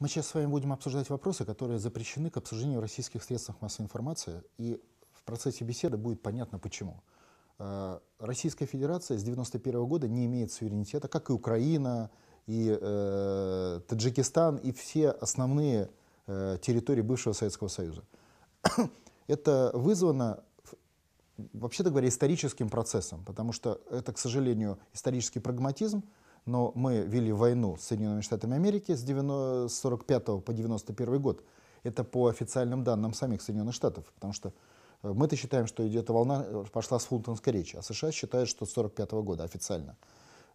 Мы сейчас с вами будем обсуждать вопросы, которые запрещены к обсуждению в российских средствах массовой информации, и в процессе беседы будет понятно почему. Э, Российская Федерация с 1991 года не имеет суверенитета, как и Украина, и э, Таджикистан, и все основные э, территории бывшего Советского Союза. Это вызвано, вообще-то говоря, историческим процессом, потому что это, к сожалению, исторический прагматизм – но мы вели войну с Соединенными Штатами Америки с 1945 по 1991 год. Это по официальным данным самих Соединенных Штатов, потому что э, мы-то считаем, что эта волна э, пошла с Фултонской речи, а США считают, что с 1945 года официально.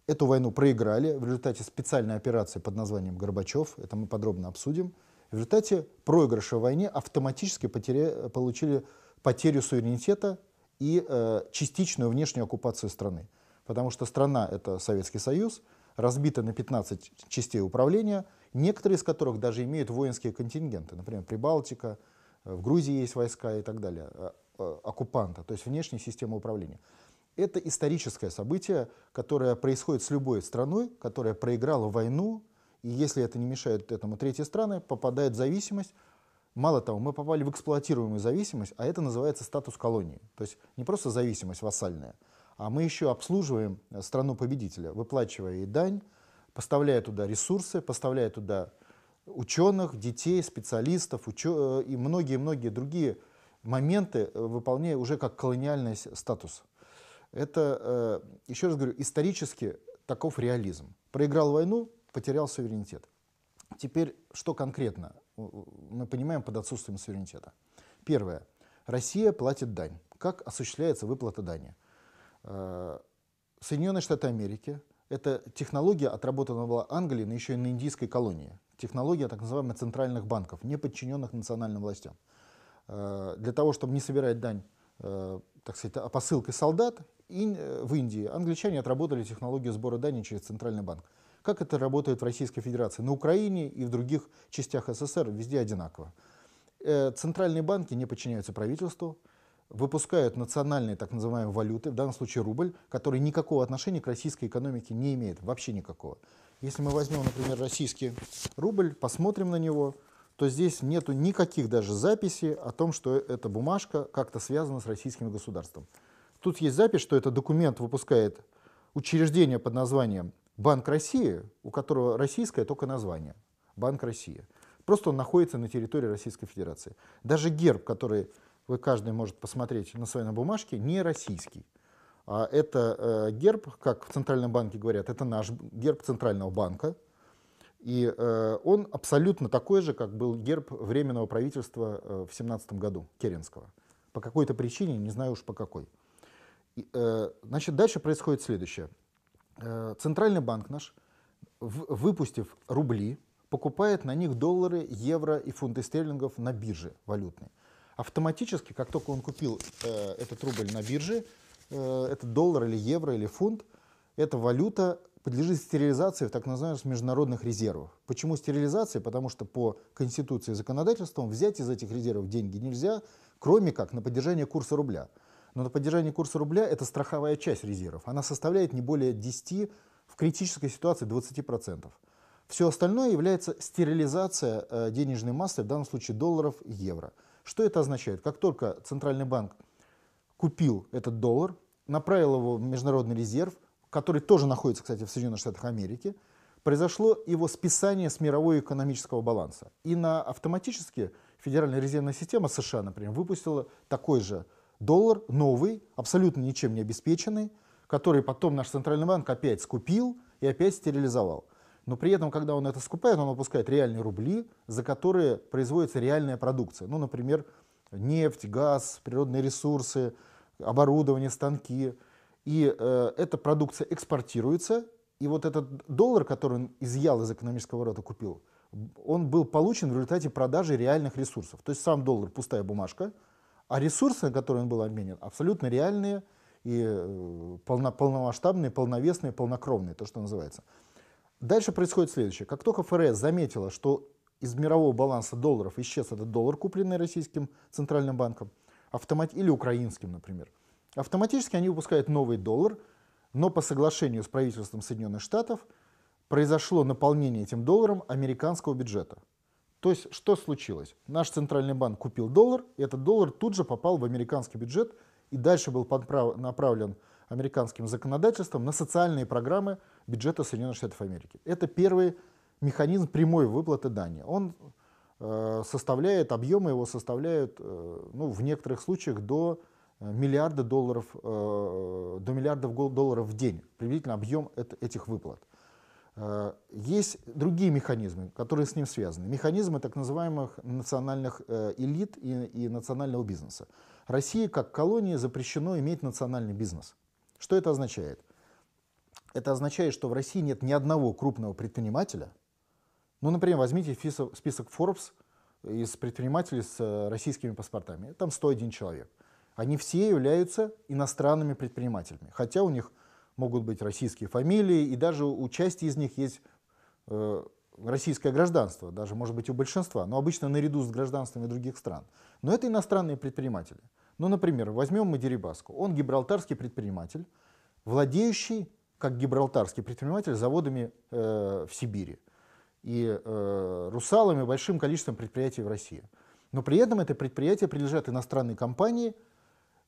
Эту войну проиграли в результате специальной операции под названием «Горбачев», это мы подробно обсудим. В результате проигрыша в войне автоматически потеря, э, получили потерю суверенитета и э, частичную внешнюю оккупацию страны. Потому что страна — это Советский Союз — разбита на 15 частей управления, некоторые из которых даже имеют воинские контингенты, например, Прибалтика, э, в Грузии есть войска и так далее, э, э, оккупанта, то есть внешняя система управления. Это историческое событие, которое происходит с любой страной, которая проиграла войну, и если это не мешает этому третьи страны, попадает в зависимость. Мало того, мы попали в эксплуатируемую зависимость, а это называется статус колонии. То есть не просто зависимость вассальная, а мы еще обслуживаем э, страну-победителя, выплачивая ей дань, поставляя туда ресурсы, поставляя туда ученых, детей, специалистов учё... Э, и многие-многие другие моменты, э, выполняя уже как колониальный статус. Это, еще раз говорю, исторически таков реализм. Проиграл войну, потерял суверенитет. Теперь что конкретно мы понимаем под отсутствием суверенитета? Первое. Россия платит дань. Как осуществляется выплата дани? Э, Соединенные Штаты Америки, эта технология отработана была Англией, но еще и на индийской колонии. Технология так называемых центральных банков, не подчиненных национальным властям. Э, для того, чтобы не собирать дань, э, так сказать, а посылкой посылке солдат, в Индии англичане отработали технологию сбора дани через Центральный банк. Как это работает в Российской Федерации? На Украине и в других частях СССР везде одинаково. Центральные банки не подчиняются правительству, выпускают национальные так называемые валюты, в данном случае рубль, который никакого отношения к российской экономике не имеет, вообще никакого. Если мы возьмем, например, российский рубль, посмотрим на него, то здесь нету никаких даже записей о том, что эта бумажка как-то связана с российским государством. Тут есть запись, что этот документ выпускает учреждение под названием Банк России, у которого российское только название. Банк России. Просто он находится на территории Российской Федерации. Даже герб, который вы каждый может посмотреть на своей бумажке, не российский. а Это э, герб, как в Центральном банке говорят, это наш герб Центрального банка. И э, он абсолютно такой же, как был герб Временного правительства э, в семнадцатом году, Керенского. По какой-то причине, не знаю уж по какой. И, значит, дальше происходит следующее. Центральный банк наш, выпустив рубли, покупает на них доллары, евро и фунты стерлингов на бирже валютной автоматически, как только он купил э, этот рубль на бирже, э, это доллар или евро или фунт, эта валюта подлежит стерилизации в так называемых международных резервов. Почему стерилизации? Потому что по Конституции и законодательствам взять из этих резервов деньги нельзя, кроме как на поддержание курса рубля. Но на поддержание курса рубля это страховая часть резервов. Она составляет не более 10, в критической ситуации 20%. Все остальное является стерилизация э, денежной массы, в данном случае долларов и евро. Что это означает? Как только Центральный банк купил этот доллар, направил его в Международный резерв, который тоже находится, кстати, в Соединенных Штатах Америки, произошло его списание с мирового экономического баланса. И на автоматически Федеральная резервная система США, например, выпустила такой же доллар, новый, абсолютно ничем не обеспеченный, который потом наш Центральный банк опять скупил и опять стерилизовал. Но при этом, когда он это скупает, он выпускает реальные рубли, за которые производится реальная продукция. Ну, например, нефть, газ, природные ресурсы, оборудование, станки. И э, эта продукция экспортируется, и вот этот доллар, который он изъял из экономического рода, купил, он был получен в результате продажи реальных ресурсов. То есть сам доллар пустая бумажка, а ресурсы, на которые он был обменен, абсолютно реальные и э, полно, полномасштабные, полновесные, полнокровные, то, что называется. Дальше происходит следующее. Как только ФРС заметила, что из мирового баланса долларов исчез этот доллар, купленный российским центральным банком, автомат... или украинским, например, автоматически они выпускают новый доллар, но по соглашению с правительством Соединенных Штатов произошло наполнение этим долларом американского бюджета. То есть что случилось? Наш центральный банк купил доллар, и этот доллар тут же попал в американский бюджет и дальше был направлен американским законодательством на социальные программы бюджета Соединенных Штатов Америки. Это первый механизм прямой выплаты дани. Он э, составляет, объемы его составляют э, ну, в некоторых случаях до э, миллиарда долларов, э, до миллиардов долларов в день, приблизительно объем это, этих выплат. Э, есть другие механизмы, которые с ним связаны. Механизмы так называемых национальных э, элит и, и национального бизнеса. России как колонии запрещено иметь национальный бизнес. Что это означает? Это означает, что в России нет ни одного крупного предпринимателя. Ну, например, возьмите список Forbes из предпринимателей с э, российскими паспортами. Там 101 человек. Они все являются иностранными предпринимателями, хотя у них могут быть российские фамилии, и даже у части из них есть э, российское гражданство, даже, может быть, у большинства, но обычно наряду с гражданствами других стран. Но это иностранные предприниматели. Ну, например, возьмем мы Дерибаску. Он гибралтарский предприниматель, владеющий, как гибралтарский предприниматель, заводами э, в Сибири и э, русалами, большим количеством предприятий в России. Но при этом это предприятие принадлежат иностранной компании,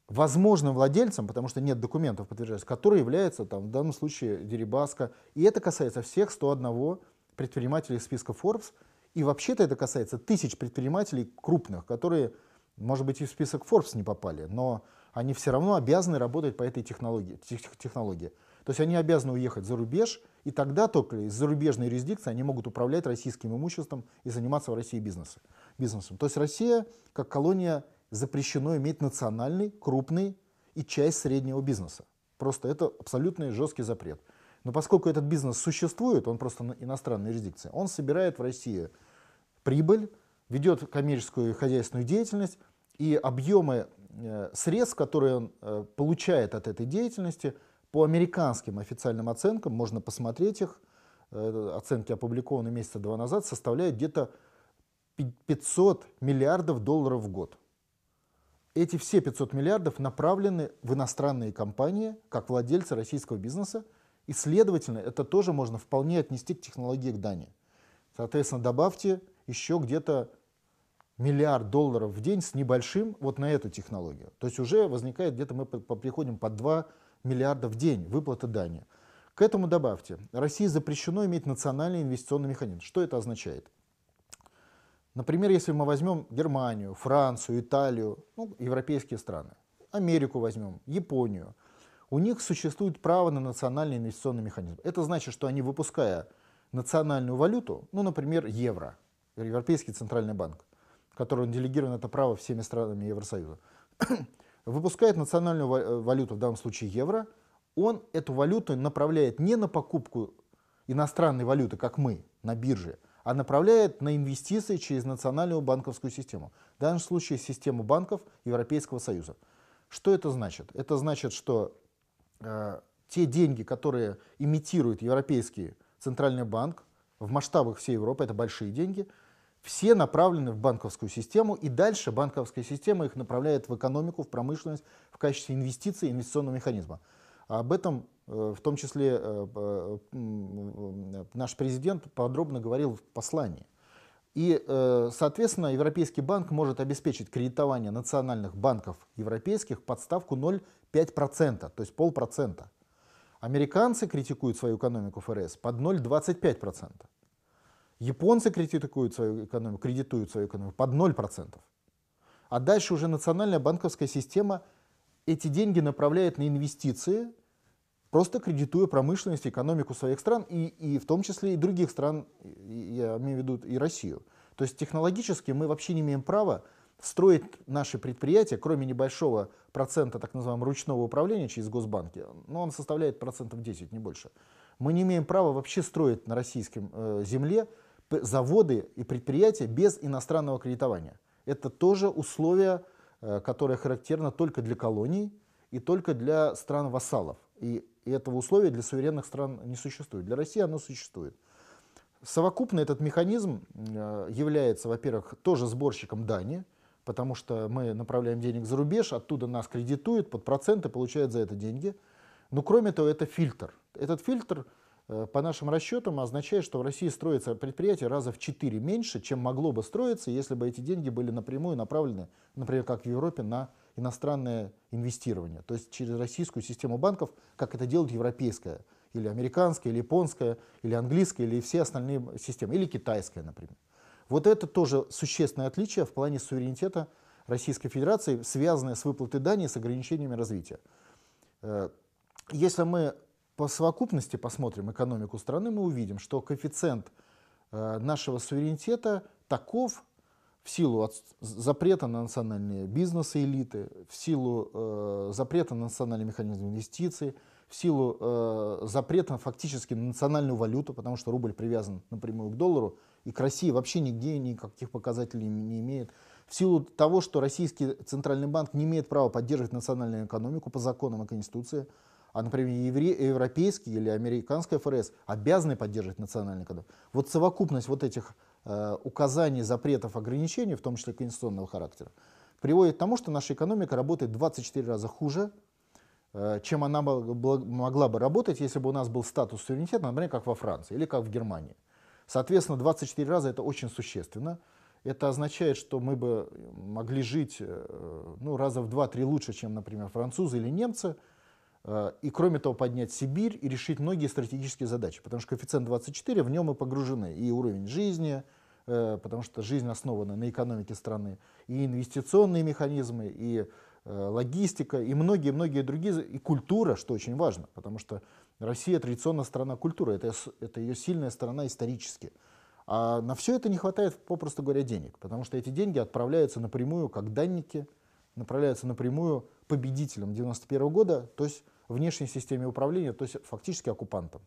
возможным владельцам, потому что нет документов, подтверждающих, который является там, в данном случае Дерибаска. И это касается всех 101 предпринимателей из списка Forbes. И вообще-то это касается тысяч предпринимателей крупных, которые может быть, и в список Forbes не попали, но они все равно обязаны работать по этой технологии. технологии. То есть они обязаны уехать за рубеж, и тогда только из зарубежной юрисдикции они могут управлять российским имуществом и заниматься в России бизнесом. бизнесом. То есть Россия, как колония, запрещено иметь национальный, крупный и часть среднего бизнеса. Просто это абсолютный жесткий запрет. Но поскольку этот бизнес существует, он просто на иностранная юрисдикция, он собирает в России прибыль, ведет коммерческую и хозяйственную деятельность, и объемы э, средств, которые он э, получает от этой деятельности, по американским официальным оценкам, можно посмотреть их, э, оценки опубликованы месяца два назад, составляют где-то 500 миллиардов долларов в год. Эти все 500 миллиардов направлены в иностранные компании, как владельцы российского бизнеса, и, следовательно, это тоже можно вполне отнести к технологии к Дании. Соответственно, добавьте еще где-то миллиард долларов в день с небольшим вот на эту технологию. То есть уже возникает где-то мы приходим под 2 миллиарда в день выплаты дани. К этому добавьте, России запрещено иметь национальный инвестиционный механизм. Что это означает? Например, если мы возьмем Германию, Францию, Италию, ну, европейские страны, Америку возьмем, Японию, у них существует право на национальный инвестиционный механизм. Это значит, что они, выпуская национальную валюту, ну, например, евро, Европейский центральный банк, которому делегировано это право всеми странами Евросоюза, выпускает национальную валюту, в данном случае евро, он эту валюту направляет не на покупку иностранной валюты, как мы, на бирже, а направляет на инвестиции через национальную банковскую систему. В данном случае систему банков Европейского Союза. Что это значит? Это значит, что э, те деньги, которые имитирует Европейский Центральный банк в масштабах всей Европы, это большие деньги – все направлены в банковскую систему, и дальше банковская система их направляет в экономику, в промышленность, в качестве инвестиций, инвестиционного механизма. Об этом э, в том числе э, э, наш президент подробно говорил в послании. И, соответственно, Европейский банк может обеспечить кредитование национальных банков европейских под ставку 0,5%, то есть полпроцента. Американцы критикуют свою экономику ФРС под 0,25%. Японцы кредитуют свою экономику, кредитуют свою экономику под 0%. А дальше уже национальная банковская система эти деньги направляет на инвестиции, просто кредитуя промышленность экономику своих стран, и, и в том числе и других стран, я имею в виду и Россию. То есть технологически мы вообще не имеем права строить наши предприятия, кроме небольшого процента так называемого ручного управления через госбанки, но он составляет процентов 10, не больше. Мы не имеем права вообще строить на российском э, земле заводы и предприятия без иностранного кредитования. Это тоже условие, э, которое характерно только для колоний и только для стран-вассалов. И, этого условия для суверенных стран не существует. Для России оно существует. Совокупно этот механизм э, является, во-первых, тоже сборщиком дани, потому что мы направляем денег за рубеж, оттуда нас кредитуют под проценты, получают за это деньги. Но кроме того, это фильтр. Этот фильтр Э, по нашим расчетам означает, что в России строится предприятие раза в 4 меньше, чем могло бы строиться, если бы эти деньги были напрямую направлены, например, как в Европе, на иностранное инвестирование, то есть через российскую систему банков, как это делает европейская, или американская, или японская, или английская, или все остальные системы, или китайская, например. Вот это тоже существенное отличие в плане суверенитета Российской Федерации, связанное с выплатой дани с ограничениями развития. Э, если мы по совокупности посмотрим экономику страны, мы увидим, что коэффициент э, нашего суверенитета таков в силу запрета на национальные бизнесы элиты, в силу э, запрета на национальный механизм инвестиций, в силу э, запрета фактически на национальную валюту, потому что рубль привязан напрямую к доллару, и к России вообще нигде никаких показателей не имеет. В силу того, что российский центральный банк не имеет права поддерживать национальную экономику по законам и конституции, а, например, евре... европейский или американский ФРС обязаны поддерживать национальный кодекс. Вот совокупность вот этих э, указаний, запретов, ограничений, в том числе конституционного характера, приводит к тому, что наша экономика работает 24 раза хуже, э, чем она могла бы работать, если бы у нас был статус суверенитета, например, как во Франции или как в Германии. Соответственно, 24 раза это очень существенно. Это означает, что мы бы могли жить э, ну, раза в 2-3 лучше, чем, например, французы или немцы – Э, и, кроме того, поднять Сибирь и решить многие стратегические задачи, потому что коэффициент 24, в нем мы погружены, и уровень жизни, э, потому что жизнь основана на экономике страны, и инвестиционные механизмы, и э, логистика, и многие-многие другие, и культура, что очень важно, потому что Россия традиционно страна культуры, это, это ее сильная сторона исторически. А на все это не хватает, попросту говоря, денег, потому что эти деньги отправляются напрямую, как данники, направляются напрямую победителям 91 года, то есть внешней системе управления, то есть фактически оккупантам.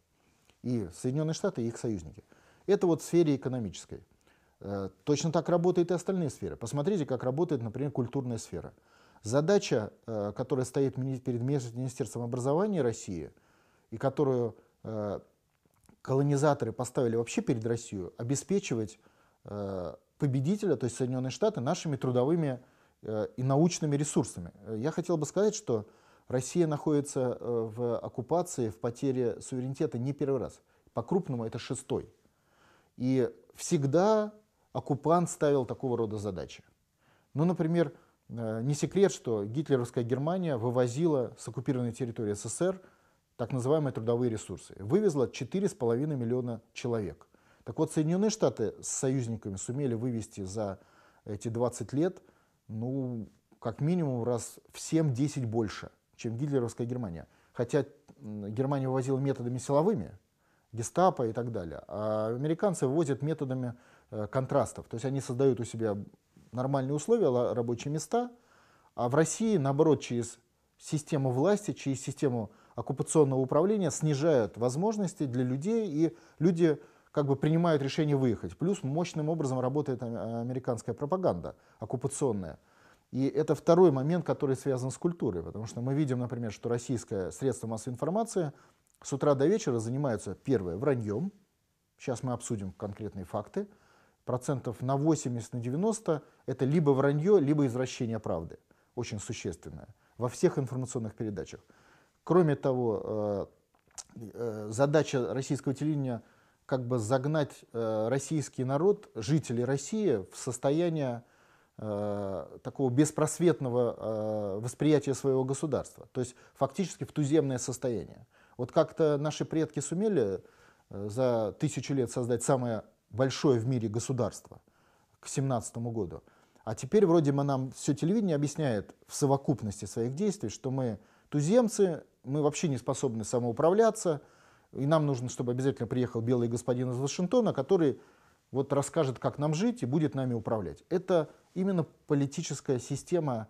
И Соединенные Штаты, и их союзники. Это вот в сфере экономической. Э, точно так работают и остальные сферы. Посмотрите, как работает, например, культурная сфера. Задача, э, которая стоит перед Министерством образования России, и которую э, колонизаторы поставили вообще перед Россию, обеспечивать победителя, то есть Соединенные Штаты, нашими трудовыми и научными ресурсами. Я хотел бы сказать, что Россия находится э, в оккупации, в потере суверенитета не первый раз. По-крупному это шестой. И всегда оккупант ставил такого рода задачи. Ну, например, э, не секрет, что гитлеровская Германия вывозила с оккупированной территории СССР так называемые трудовые ресурсы. Вывезла 4,5 миллиона человек. Так вот, Соединенные Штаты с союзниками сумели вывести за эти 20 лет, ну, как минимум раз в 7-10 больше – чем гитлеровская Германия. Хотя Германия вывозила методами силовыми, гестапо и так далее. А американцы вывозят методами э, контрастов. То есть они создают у себя нормальные условия, рабочие места, а в России, наоборот, через систему власти, через систему оккупационного управления снижают возможности для людей, и люди как бы принимают решение выехать. Плюс мощным образом работает американская пропаганда оккупационная – и это второй момент, который связан с культурой, потому что мы видим, например, что российское средство массовой информации с утра до вечера занимается первое, враньем, сейчас мы обсудим конкретные факты, процентов на 80, на 90 это либо вранье, либо извращение правды, очень существенное, во всех информационных передачах. Кроме того, э, э, задача российского телевидения как бы загнать э, российский народ, жителей России, в состояние Э, такого беспросветного э, восприятия своего государства, то есть фактически в туземное состояние. Вот как-то наши предки сумели э, за тысячу лет создать самое большое в мире государство к семнадцатому году. А теперь вроде бы нам все телевидение объясняет в совокупности своих действий, что мы туземцы, мы вообще не способны самоуправляться, и нам нужно, чтобы обязательно приехал белый господин из Вашингтона, который вот расскажет, как нам жить и будет нами управлять. Это именно политическая система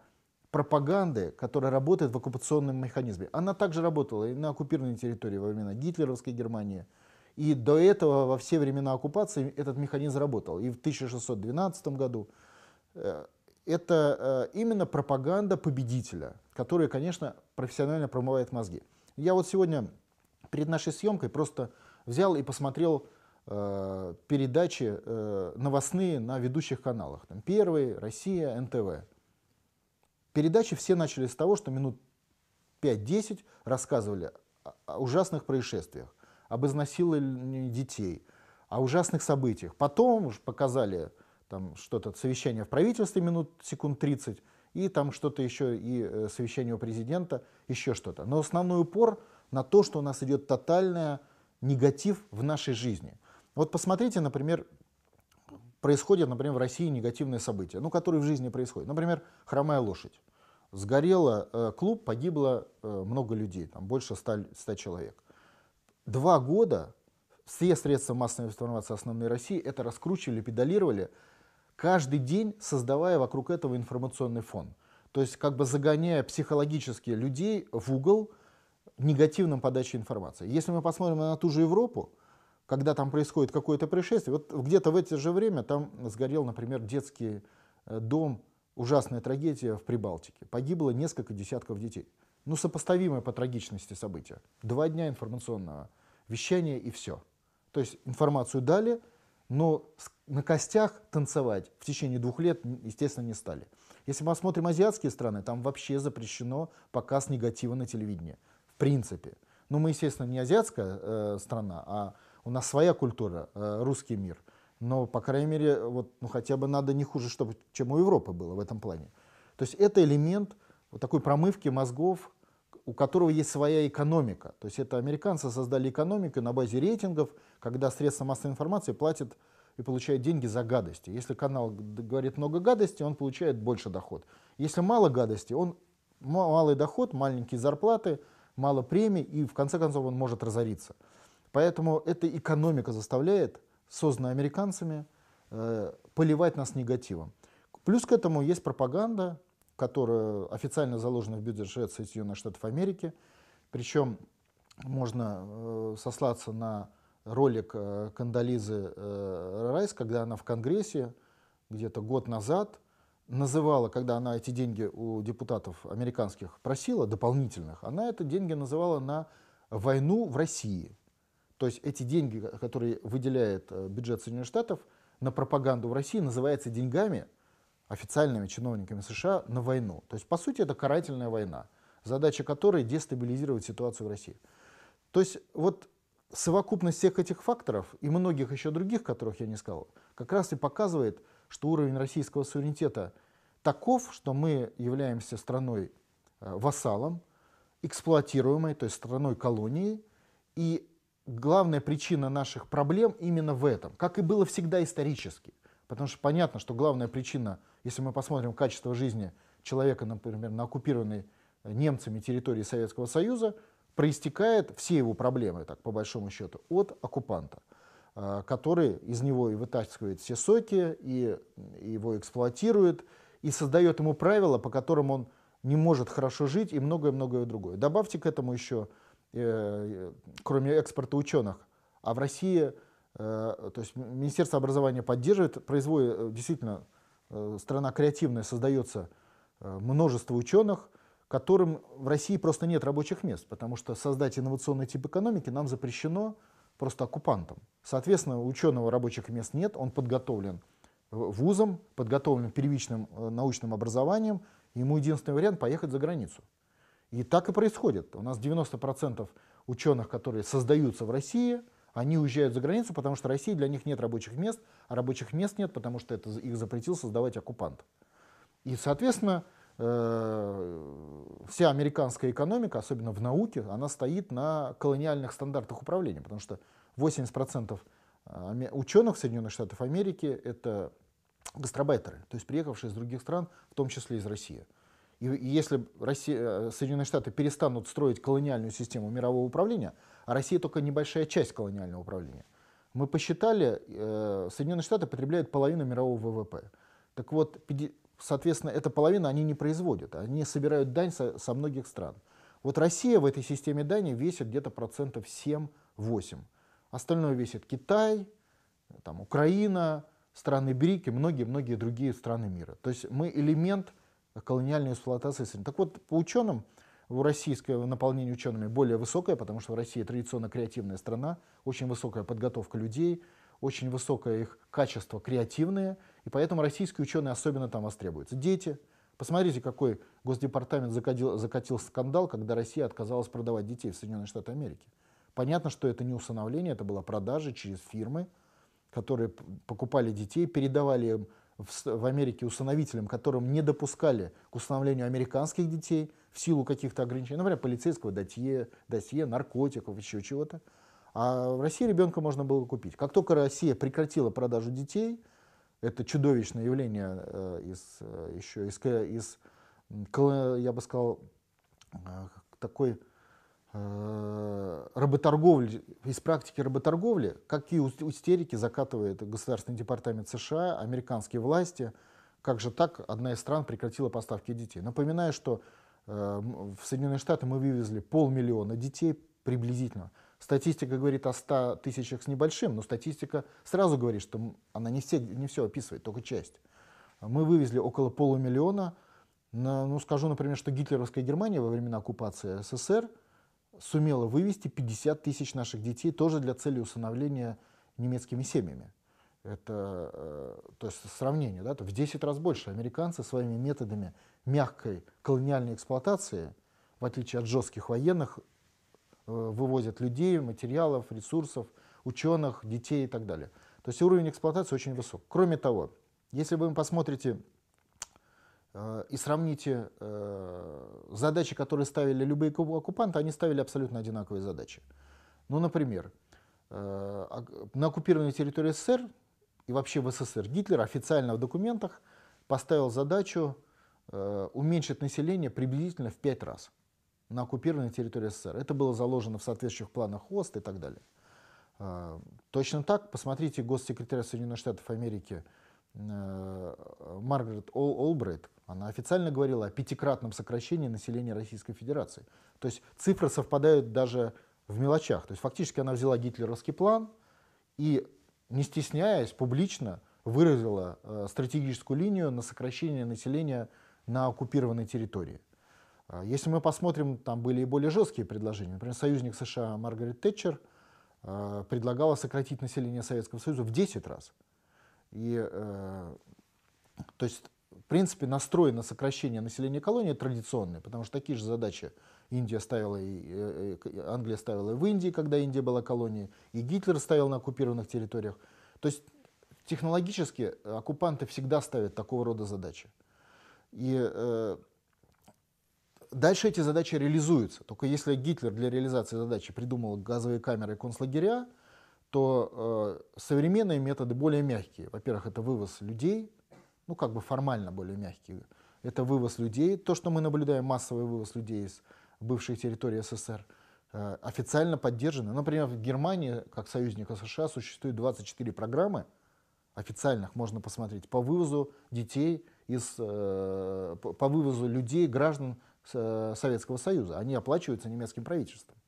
пропаганды, которая работает в оккупационном механизме. Она также работала и на оккупированной территории во времена гитлеровской Германии. И до этого во все времена оккупации этот механизм работал. И в 1612 году э, это э, именно пропаганда победителя, которая, конечно, профессионально промывает мозги. Я вот сегодня перед нашей съемкой просто взял и посмотрел Э, передачи э, новостные на ведущих каналах. Там Первый, Россия, НТВ. Передачи все начали с того, что минут 5-10 рассказывали о, о ужасных происшествиях, об изнасиловании детей, о ужасных событиях. Потом уж показали там что-то совещание в правительстве минут секунд 30, и там что-то еще, и э, совещание у президента, еще что-то. Но основной упор на то, что у нас идет тотальный негатив в нашей жизни – вот посмотрите, например, происходят, например, в России негативные события, ну, которые в жизни происходят. Например, хромая лошадь. Сгорела э, клуб, погибло э, много людей, там больше 100, 100 человек. Два года все средства массовой информации основной России это раскручивали, педалировали, каждый день создавая вокруг этого информационный фон. То есть как бы загоняя психологически людей в угол негативным подачей информации. Если мы посмотрим на ту же Европу, когда там происходит какое-то происшествие. Вот где-то в это же время там сгорел, например, детский э, дом, ужасная трагедия в Прибалтике. Погибло несколько десятков детей. Ну, сопоставимое по трагичности события. Два дня информационного вещания и все. То есть информацию дали, но на костях танцевать в течение двух лет, естественно, не стали. Если мы посмотрим азиатские страны, там вообще запрещено показ негатива на телевидении. В принципе. Но ну, мы, естественно, не азиатская э, страна, а у нас своя культура, э, русский мир. Но, по крайней мере, вот, ну, хотя бы надо не хуже, чтобы, чем у Европы было в этом плане. То есть это элемент вот такой промывки мозгов, у которого есть своя экономика. То есть это американцы создали экономику на базе рейтингов, когда средства массовой информации платят и получает деньги за гадости. Если канал говорит много гадости, он получает больше доход. Если мало гадости, он малый доход, маленькие зарплаты, мало премий, и в конце концов он может разориться. Поэтому эта экономика заставляет, созданная американцами, э, поливать нас негативом. Плюс к этому есть пропаганда, которая официально заложена в бюджет Соединенных Штатов Америки. Причем можно э, сослаться на ролик э, Кандализы Райс, когда она в Конгрессе где-то год назад называла, когда она эти деньги у депутатов американских просила, дополнительных, она это деньги называла на войну в России. То есть эти деньги, которые выделяет э, бюджет Соединенных Штатов на пропаганду в России, называются деньгами официальными чиновниками США на войну. То есть, по сути, это карательная война, задача которой дестабилизировать ситуацию в России. То есть, вот совокупность всех этих факторов и многих еще других, которых я не сказал, как раз и показывает, что уровень российского суверенитета таков, что мы являемся страной э, вассалом, эксплуатируемой, то есть страной колонией и главная причина наших проблем именно в этом, как и было всегда исторически. Потому что понятно, что главная причина, если мы посмотрим качество жизни человека, например, на оккупированной э, немцами территории Советского Союза, проистекает все его проблемы, так по большому счету, от оккупанта, э, который из него и вытаскивает все соки, и, и его эксплуатирует, и создает ему правила, по которым он не может хорошо жить, и многое-многое другое. Добавьте к этому еще Э, э, кроме экспорта ученых. А в России, э, то есть Министерство образования поддерживает, производит, действительно, страна креативная, создается множество ученых, которым в России просто нет рабочих мест, потому что создать инновационный тип экономики нам запрещено просто оккупантам. Соответственно, у ученого рабочих мест нет, он подготовлен вузом, подготовлен первичным научным образованием, ему единственный вариант поехать за границу. И так и происходит. У нас 90% ученых, которые создаются в России, они уезжают за границу, потому что России для них нет рабочих мест, а рабочих мест нет, потому что это их запретил создавать оккупант. И, соответственно, э, вся американская экономика, особенно в науке, она стоит на колониальных стандартах управления, потому что 80% э, ученых Соединенных Штатов Америки — это гастробайтеры, то есть приехавшие из других стран, в том числе из России. И если Россия, э, Соединенные Штаты перестанут строить колониальную систему мирового управления, а Россия только небольшая часть колониального управления, мы посчитали, э, Соединенные Штаты потребляют половину мирового ВВП. Так вот, соответственно, эта половина они не производят, они собирают дань со, со многих стран. Вот Россия в этой системе дани весит где-то процентов 7-8. Остальное весит Китай, там, Украина, страны БРИК многие-многие другие страны мира. То есть мы элемент колониальную эксплуатацию сырья. Так вот, по ученым, в российское наполнение учеными более высокое, потому что в России традиционно креативная страна, очень высокая подготовка людей, очень высокое их качество креативное, и поэтому российские ученые особенно там востребуются. Дети. Посмотрите, какой Госдепартамент закатил, закатил скандал, когда Россия отказалась продавать детей в Соединенные Штаты Америки. Понятно, что это не усыновление, это была продажа через фирмы, которые покупали детей, передавали им в, в Америке усыновителям, которым не допускали к установлению американских детей в силу каких-то ограничений, ну, например, полицейского досье, досье наркотиков, еще чего-то. А в России ребенка можно было купить. Как только Россия прекратила продажу детей, это чудовищное явление э, из, э, еще из, из, я бы сказал, э, такой Э, работорговли, из практики работорговли, какие истерики закатывает Государственный департамент США, американские власти. Как же так одна из стран прекратила поставки детей? Напоминаю, что э, в Соединенные Штаты мы вывезли полмиллиона детей приблизительно. Статистика говорит о 100 тысячах с небольшим, но статистика сразу говорит, что она не все, не все описывает, только часть. Мы вывезли около полумиллиона. ну, скажу, например, что гитлеровская Германия во времена оккупации СССР – сумела вывести 50 тысяч наших детей тоже для цели усыновления немецкими семьями. Это, э, то есть сравнение, да, то в 10 раз больше. Американцы своими методами мягкой колониальной эксплуатации, в отличие от жестких военных, э, вывозят людей, материалов, ресурсов, ученых, детей и так далее. То есть уровень эксплуатации очень высок. Кроме того, если вы посмотрите Э, и сравните э, задачи, которые ставили любые оккупанты, они ставили абсолютно одинаковые задачи. Ну, например, э, на оккупированной территории СССР и вообще в СССР Гитлер официально в документах поставил задачу уменьшить население приблизительно в пять раз на оккупированной территории СССР. Это было заложено в соответствующих планах ОСТ и так далее. Точно так, посмотрите, госсекретарь Соединенных Штатов Америки – Э, Маргарет Ол Олбрайт, она официально говорила о пятикратном сокращении населения Российской Федерации. То есть цифры совпадают даже в мелочах. То есть фактически она взяла гитлеровский план и, не стесняясь, публично выразила э, стратегическую линию на сокращение населения на оккупированной территории. Э, если мы посмотрим, там были и более жесткие предложения. Например, союзник США Маргарет Тэтчер э, предлагала сократить население Советского Союза в 10 раз – и, э, то есть, в принципе, настрой на сокращение населения колонии традиционный, потому что такие же задачи Индия ставила и, э, и Англия ставила и в Индии, когда Индия была колонией, и Гитлер ставил на оккупированных территориях. То есть технологически оккупанты всегда ставят такого рода задачи. И э, дальше эти задачи реализуются. Только если Гитлер для реализации задачи придумал газовые камеры и концлагеря, то э, современные методы более мягкие. Во-первых, это вывоз людей, ну как бы формально более мягкие. Это вывоз людей, то, что мы наблюдаем, массовый вывоз людей из бывшей территории СССР, э, официально поддержаны. Например, в Германии, как союзника США, существует 24 программы официальных, можно посмотреть, по вывозу детей из, э, по вывозу людей, граждан э, Советского Союза. Они оплачиваются немецким правительством.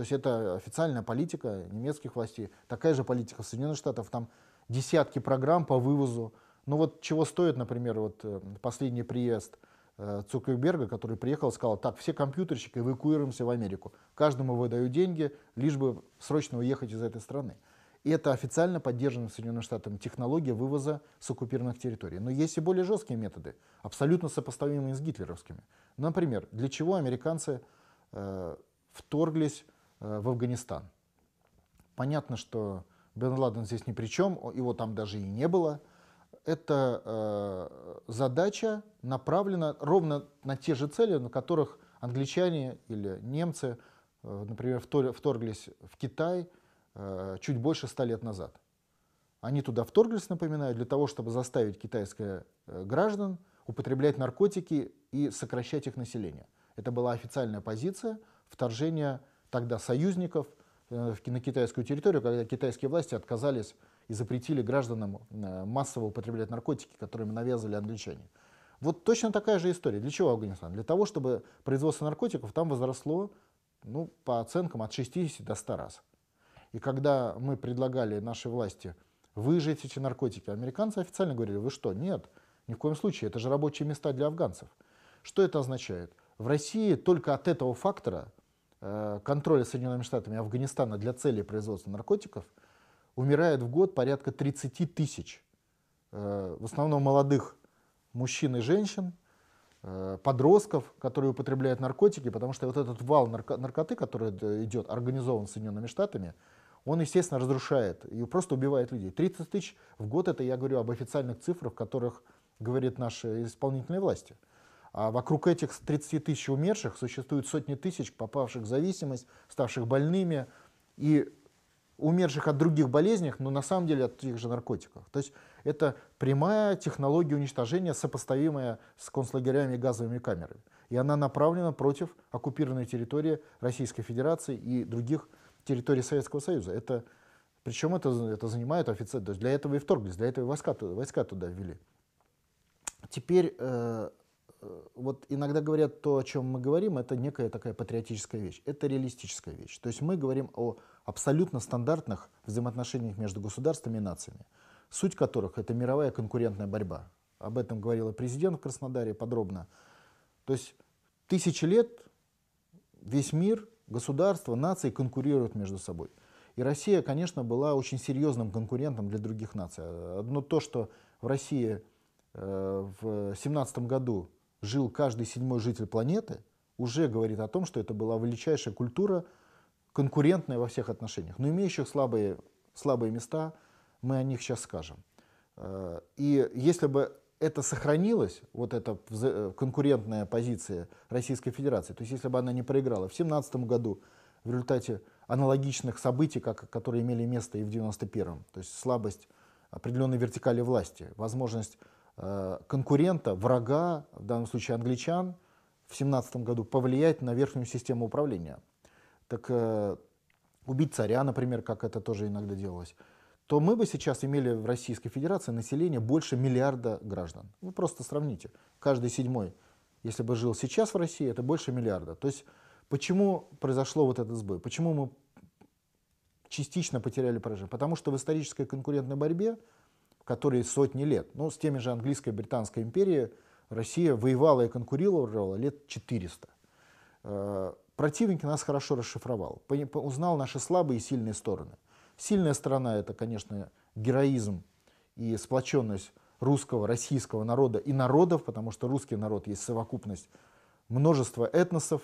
То есть это официальная политика немецких властей, такая же политика Соединенных Штатов, там десятки программ по вывозу. Ну вот чего стоит, например, вот э, последний приезд э, Цукерберга, который приехал сказал, так, все компьютерщики эвакуируемся в Америку, каждому выдаю деньги, лишь бы срочно уехать из этой страны. И это официально поддержана Соединенными Штатами технология вывоза с оккупированных территорий. Но есть и более жесткие методы, абсолютно сопоставимые с гитлеровскими. Например, для чего американцы э, вторглись Э, в Афганистан. Понятно, что Бен Ладен здесь ни при чем, его там даже и не было. Эта э, задача направлена ровно на те же цели, на которых англичане или немцы, э, например, вторглись в Китай чуть больше ста лет назад. Они туда вторглись, напоминаю, для того, чтобы заставить китайское граждан употреблять наркотики и сокращать их население. Это была официальная позиция вторжения тогда союзников э, на китайскую территорию, когда китайские власти отказались и запретили гражданам э, массово употреблять наркотики, которые которыми навязывали англичане. Вот точно такая же история. Для чего Афганистан? Для того, чтобы производство наркотиков там возросло, ну, по оценкам, от 60 до 100 раз. И когда мы предлагали нашей власти выжать эти наркотики, американцы официально говорили, вы что, нет, ни в коем случае, это же рабочие места для афганцев. Что это означает? В России только от этого фактора Э, контроля Соединенными Штатами Афганистана для целей производства наркотиков умирает в год порядка 30 тысяч, э, в основном молодых мужчин и женщин, э, подростков, которые употребляют наркотики, потому что вот этот вал наркоты, который идет, организован Соединенными Штатами, он, естественно, разрушает и просто убивает людей. 30 тысяч в год, это я говорю об официальных цифрах, которых говорит наши исполнительные власти. А вокруг этих 30 тысяч умерших существуют сотни тысяч попавших в зависимость, ставших больными и умерших от других болезней, но на самом деле от тех же наркотиков. То есть это прямая технология уничтожения, сопоставимая с концлагерями и газовыми камерами. И она направлена против оккупированной территории Российской Федерации и других территорий Советского Союза. Это, причем это, это занимает офицер, то есть для этого и вторглись, для этого и войска, войска туда ввели. Теперь э, вот иногда говорят, то, о чем мы говорим, это некая такая патриотическая вещь. Это реалистическая вещь. То есть мы говорим о абсолютно стандартных взаимоотношениях между государствами и нациями, суть которых это мировая конкурентная борьба. Об этом говорил и президент в Краснодаре подробно. То есть тысячи лет весь мир, государства, нации конкурируют между собой. И Россия, конечно, была очень серьезным конкурентом для других наций. Одно то, что в России э, в 17 году жил каждый седьмой житель планеты, уже говорит о том, что это была величайшая культура, конкурентная во всех отношениях, но имеющих слабые, слабые места, мы о них сейчас скажем. Э, и если бы это сохранилось, вот эта э, конкурентная позиция Российской Федерации, то есть если бы она не проиграла в 2017 году в результате аналогичных событий, как, которые имели место и в 91-м, то есть слабость определенной вертикали власти, возможность Э, конкурента, врага, в данном случае англичан, в семнадцатом году повлиять на верхнюю систему управления. Так э, убить царя, например, как это тоже иногда делалось, то мы бы сейчас имели в Российской Федерации население больше миллиарда граждан. Вы ну, просто сравните. Каждый седьмой, если бы жил сейчас в России, это больше миллиарда. То есть почему произошло вот этот сбой? Почему мы частично потеряли поражение? Потому что в исторической конкурентной борьбе которые сотни лет. но ну, с теми же английской и британской империей Россия воевала и конкурировала лет 400. Э, Противники нас хорошо расшифровал, узнал наши слабые и сильные стороны. Сильная сторона – это, конечно, героизм и сплоченность русского, российского народа и народов, потому что русский народ есть совокупность множества этносов,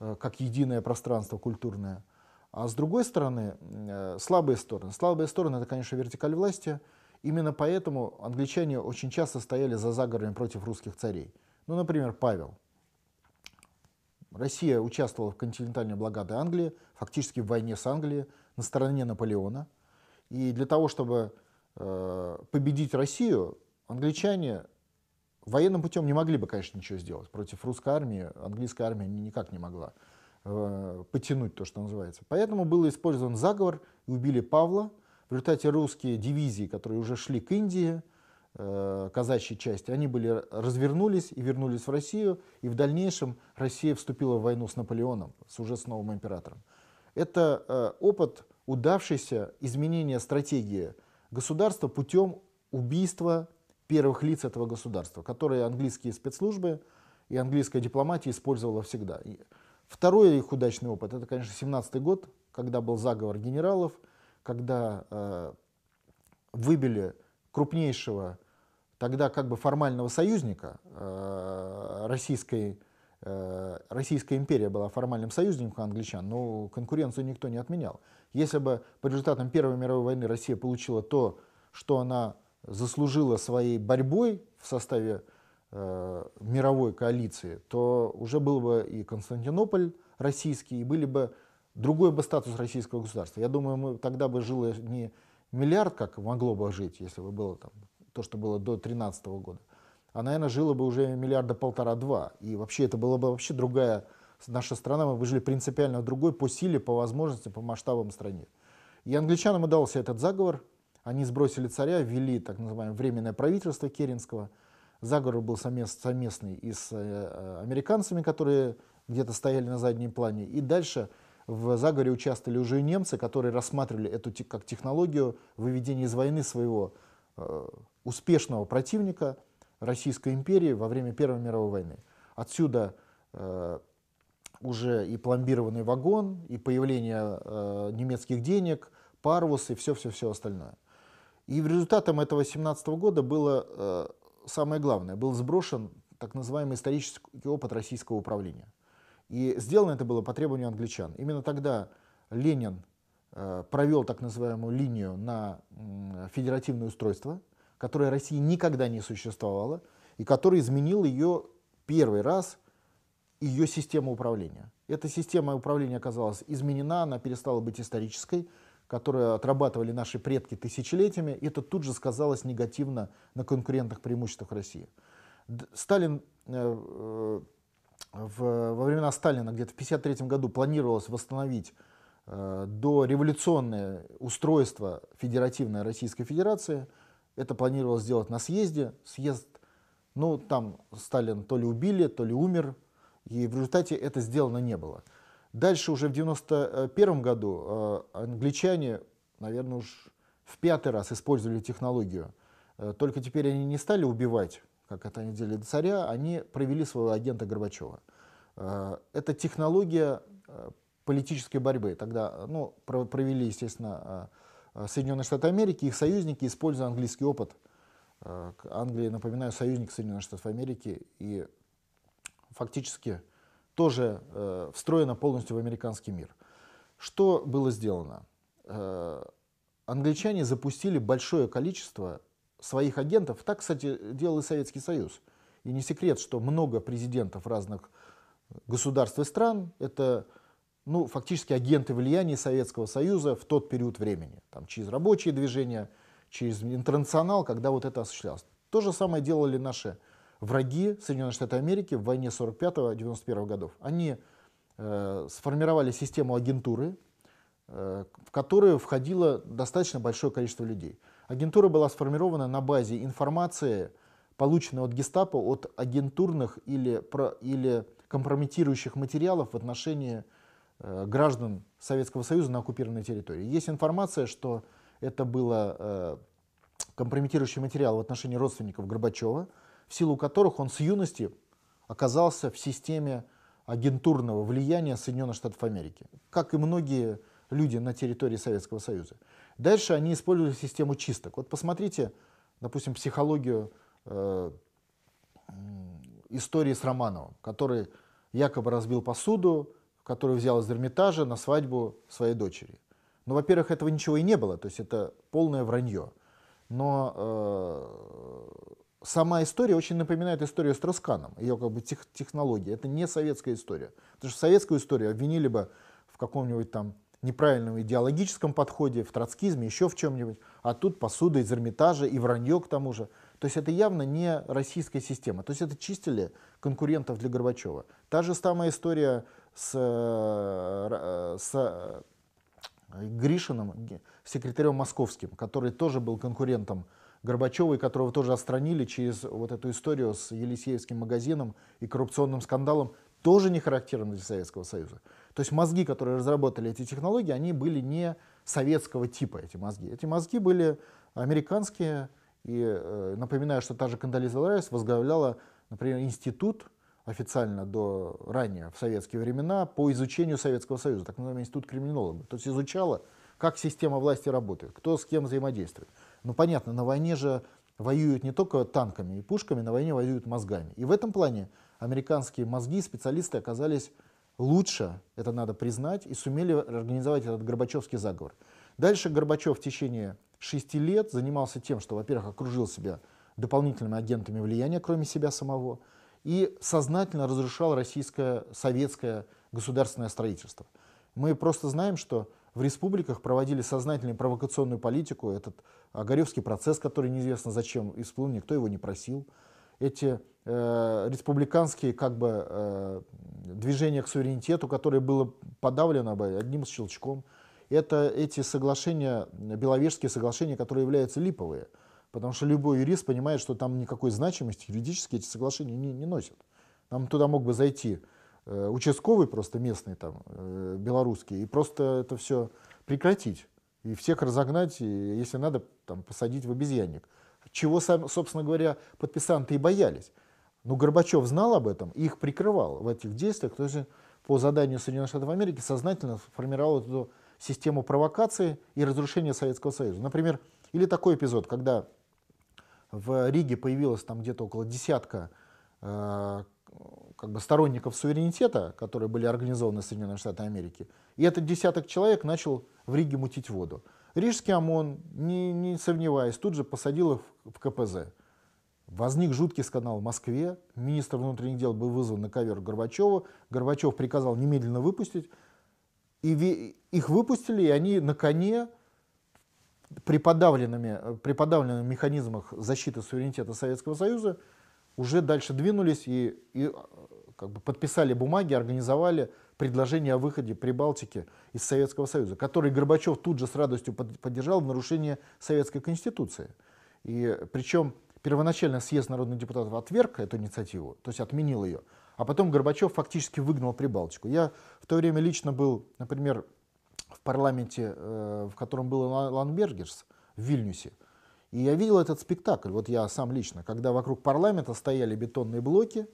э, как единое пространство культурное. А с другой стороны, э, слабые стороны. Слабые стороны – это, конечно, вертикаль власти – Именно поэтому англичане очень часто стояли за заговорами против русских царей. Ну, например, Павел. Россия участвовала в континентальной благодати Англии, фактически в войне с Англией, на стороне Наполеона. И для того, чтобы э, победить Россию, англичане военным путем не могли бы, конечно, ничего сделать. Против русской армии английская армия никак не могла э, потянуть то, что называется. Поэтому был использован заговор, и убили Павла – в результате русские дивизии, которые уже шли к Индии, э, казачьи части, они были, развернулись и вернулись в Россию, и в дальнейшем Россия вступила в войну с Наполеоном, с уже с новым императором. Это э, опыт удавшийся изменения стратегии государства путем убийства первых лиц этого государства, которые английские спецслужбы и английская дипломатия использовала всегда. второй их удачный опыт, это, конечно, 17 год, когда был заговор генералов – когда э, выбили крупнейшего тогда как бы формального союзника, э, российской, э, Российская империя была формальным союзником англичан, но конкуренцию никто не отменял. Если бы по результатам Первой мировой войны Россия получила то, что она заслужила своей борьбой в составе э, мировой коалиции, то уже был бы и Константинополь российский, и были бы другой бы статус российского государства. Я думаю, мы тогда бы жило не миллиард, как могло бы жить, если бы было там то, что было до 2013 года, а, наверное, жило бы уже миллиарда полтора-два. И вообще это была бы вообще другая наша страна, мы бы жили принципиально другой по силе, по возможностям, по масштабам стране. И англичанам удался этот заговор, они сбросили царя, ввели так называемое временное правительство Керенского. Заговор был совместный и с э, э, американцами, которые где-то стояли на заднем плане. И дальше в заговоре участвовали уже немцы, которые рассматривали эту как технологию выведения из войны своего э, успешного противника Российской империи во время Первой мировой войны. Отсюда э, уже и пломбированный вагон, и появление э, немецких денег, парвус и все-все-все остальное. И в результатом этого 17 года было самое главное, был сброшен так называемый исторический опыт российского управления. И сделано это было по требованию англичан. Именно тогда Ленин э, провел так называемую линию на федеративное устройство, которое России никогда не существовало, и которое изменило ее первый раз, ее систему управления. Эта система управления оказалась изменена, она перестала быть исторической, которую отрабатывали наши предки тысячелетиями, и это тут же сказалось негативно на конкурентных преимуществах России. Сталин э, э, в, во времена Сталина, где-то в 1953 году, планировалось восстановить э, дореволюционное устройство федеративной Российской Федерации. Это планировалось сделать на съезде. Съезд, ну, там Сталин то ли убили, то ли умер, и в результате это сделано не было. Дальше уже в 1991 году э, англичане, наверное, уж в пятый раз использовали технологию. Э, только теперь они не стали убивать как это они делали до царя, они провели своего агента Горбачева. Э, это технология э, политической борьбы. Тогда э, ну, провели, естественно, Соединенные Штаты Америки, их союзники, используя английский опыт. Англия, напоминаю, союзник Соединенных Штатов Америки, и фактически тоже встроена полностью в американский мир. Что было сделано? англичане запустили большое количество своих агентов. Так, кстати, делал и Советский Союз. И не секрет, что много президентов разных государств и стран – это ну, фактически агенты влияния Советского Союза в тот период времени. Там, через рабочие движения, через интернационал, когда вот это осуществлялось. То же самое делали наши враги Соединенных Штатов Америки в войне 45-91 годов. Они э, сформировали систему агентуры, э, в которую входило достаточно большое количество людей – Агентура была сформирована на базе информации, полученной от гестапо от агентурных или, про, или компрометирующих материалов в отношении э, граждан Советского Союза на оккупированной территории. Есть информация, что это было э, компрометирующий материал в отношении родственников Горбачева, в силу которых он с юности оказался в системе агентурного влияния Соединенных Штатов Америки, как и многие люди на территории Советского Союза. Дальше они использовали систему чисток. Вот посмотрите, допустим, психологию э, истории с Романовым, который якобы разбил посуду, которую взял из Эрмитажа на свадьбу своей дочери. Ну, во-первых, этого ничего и не было, то есть это полное вранье. Но э, сама история очень напоминает историю с Тросканом, ее как бы тех, технология. Это не советская история. Потому что советскую историю обвинили бы в каком-нибудь там неправильном идеологическом подходе, в троцкизме, еще в чем-нибудь, а тут посуда из Эрмитажа и вранье к тому же. То есть это явно не российская система. То есть это чистили конкурентов для Горбачева. Та же самая история с, э, э, с э, Гришиным, секретарем московским, который тоже был конкурентом Горбачева, и которого тоже отстранили через вот эту историю с Елисеевским магазином и коррупционным скандалом тоже не характерно для Советского Союза. То есть мозги, которые разработали эти технологии, они были не советского типа, эти мозги. Эти мозги были американские, и э, напоминаю, что та же Кондолиза Райс возглавляла, например, институт официально до ранее, в советские времена, по изучению Советского Союза, так называемый институт криминолога, То есть изучала, как система власти работает, кто с кем взаимодействует. Ну понятно, на войне же воюют не только танками и пушками, на войне воюют мозгами. И в этом плане американские мозги специалисты оказались лучше, это надо признать, и сумели организовать этот Горбачевский заговор. Дальше Горбачев в течение шести лет занимался тем, что, во-первых, окружил себя дополнительными агентами влияния, кроме себя самого, и сознательно разрушал российское, советское государственное строительство. Мы просто знаем, что в республиках проводили сознательную провокационную политику, этот Огаревский процесс, который неизвестно зачем исполнил, никто его не просил эти э, республиканские как бы э, движения к суверенитету, которое было подавлено бы одним щелчком, это эти соглашения, беловежские соглашения, которые являются липовые. Потому что любой юрист понимает, что там никакой значимости юридически эти соглашения не, не носят. Там туда мог бы зайти э, участковый просто местный там, э, белорусский, и просто это все прекратить. И всех разогнать, и, если надо, там, посадить в обезьянник чего, собственно говоря, подписанты и боялись. Но Горбачев знал об этом и их прикрывал в этих действиях. То есть по заданию Соединенных Штатов Америки сознательно формировал эту систему провокации и разрушения Советского Союза. Например, или такой эпизод, когда в Риге появилось там где-то около десятка э, как бы сторонников суверенитета, которые были организованы Соединенными Штатами Америки. И этот десяток человек начал в Риге мутить воду. Рижский ОМОН, не, не сомневаясь, тут же посадил их в КПЗ. Возник жуткий скандал в Москве, министр внутренних дел был вызван на ковер Горбачева, Горбачев приказал немедленно выпустить, и их выпустили, и они на коне при, подавленными, при подавленных механизмах защиты суверенитета Советского Союза уже дальше двинулись и, и а, как бы подписали бумаги, организовали предложение о выходе Прибалтики из Советского Союза, который Горбачев тут же с радостью поддержал в нарушение Советской Конституции. И причем первоначально съезд народных депутатов отверг эту инициативу, то есть отменил ее, а потом Горбачев фактически выгнал Прибалтику. Я в то время лично был, например, в парламенте, э, в котором был Ланбергерс в Вильнюсе, и я видел этот спектакль, вот я сам лично, когда вокруг парламента стояли бетонные блоки,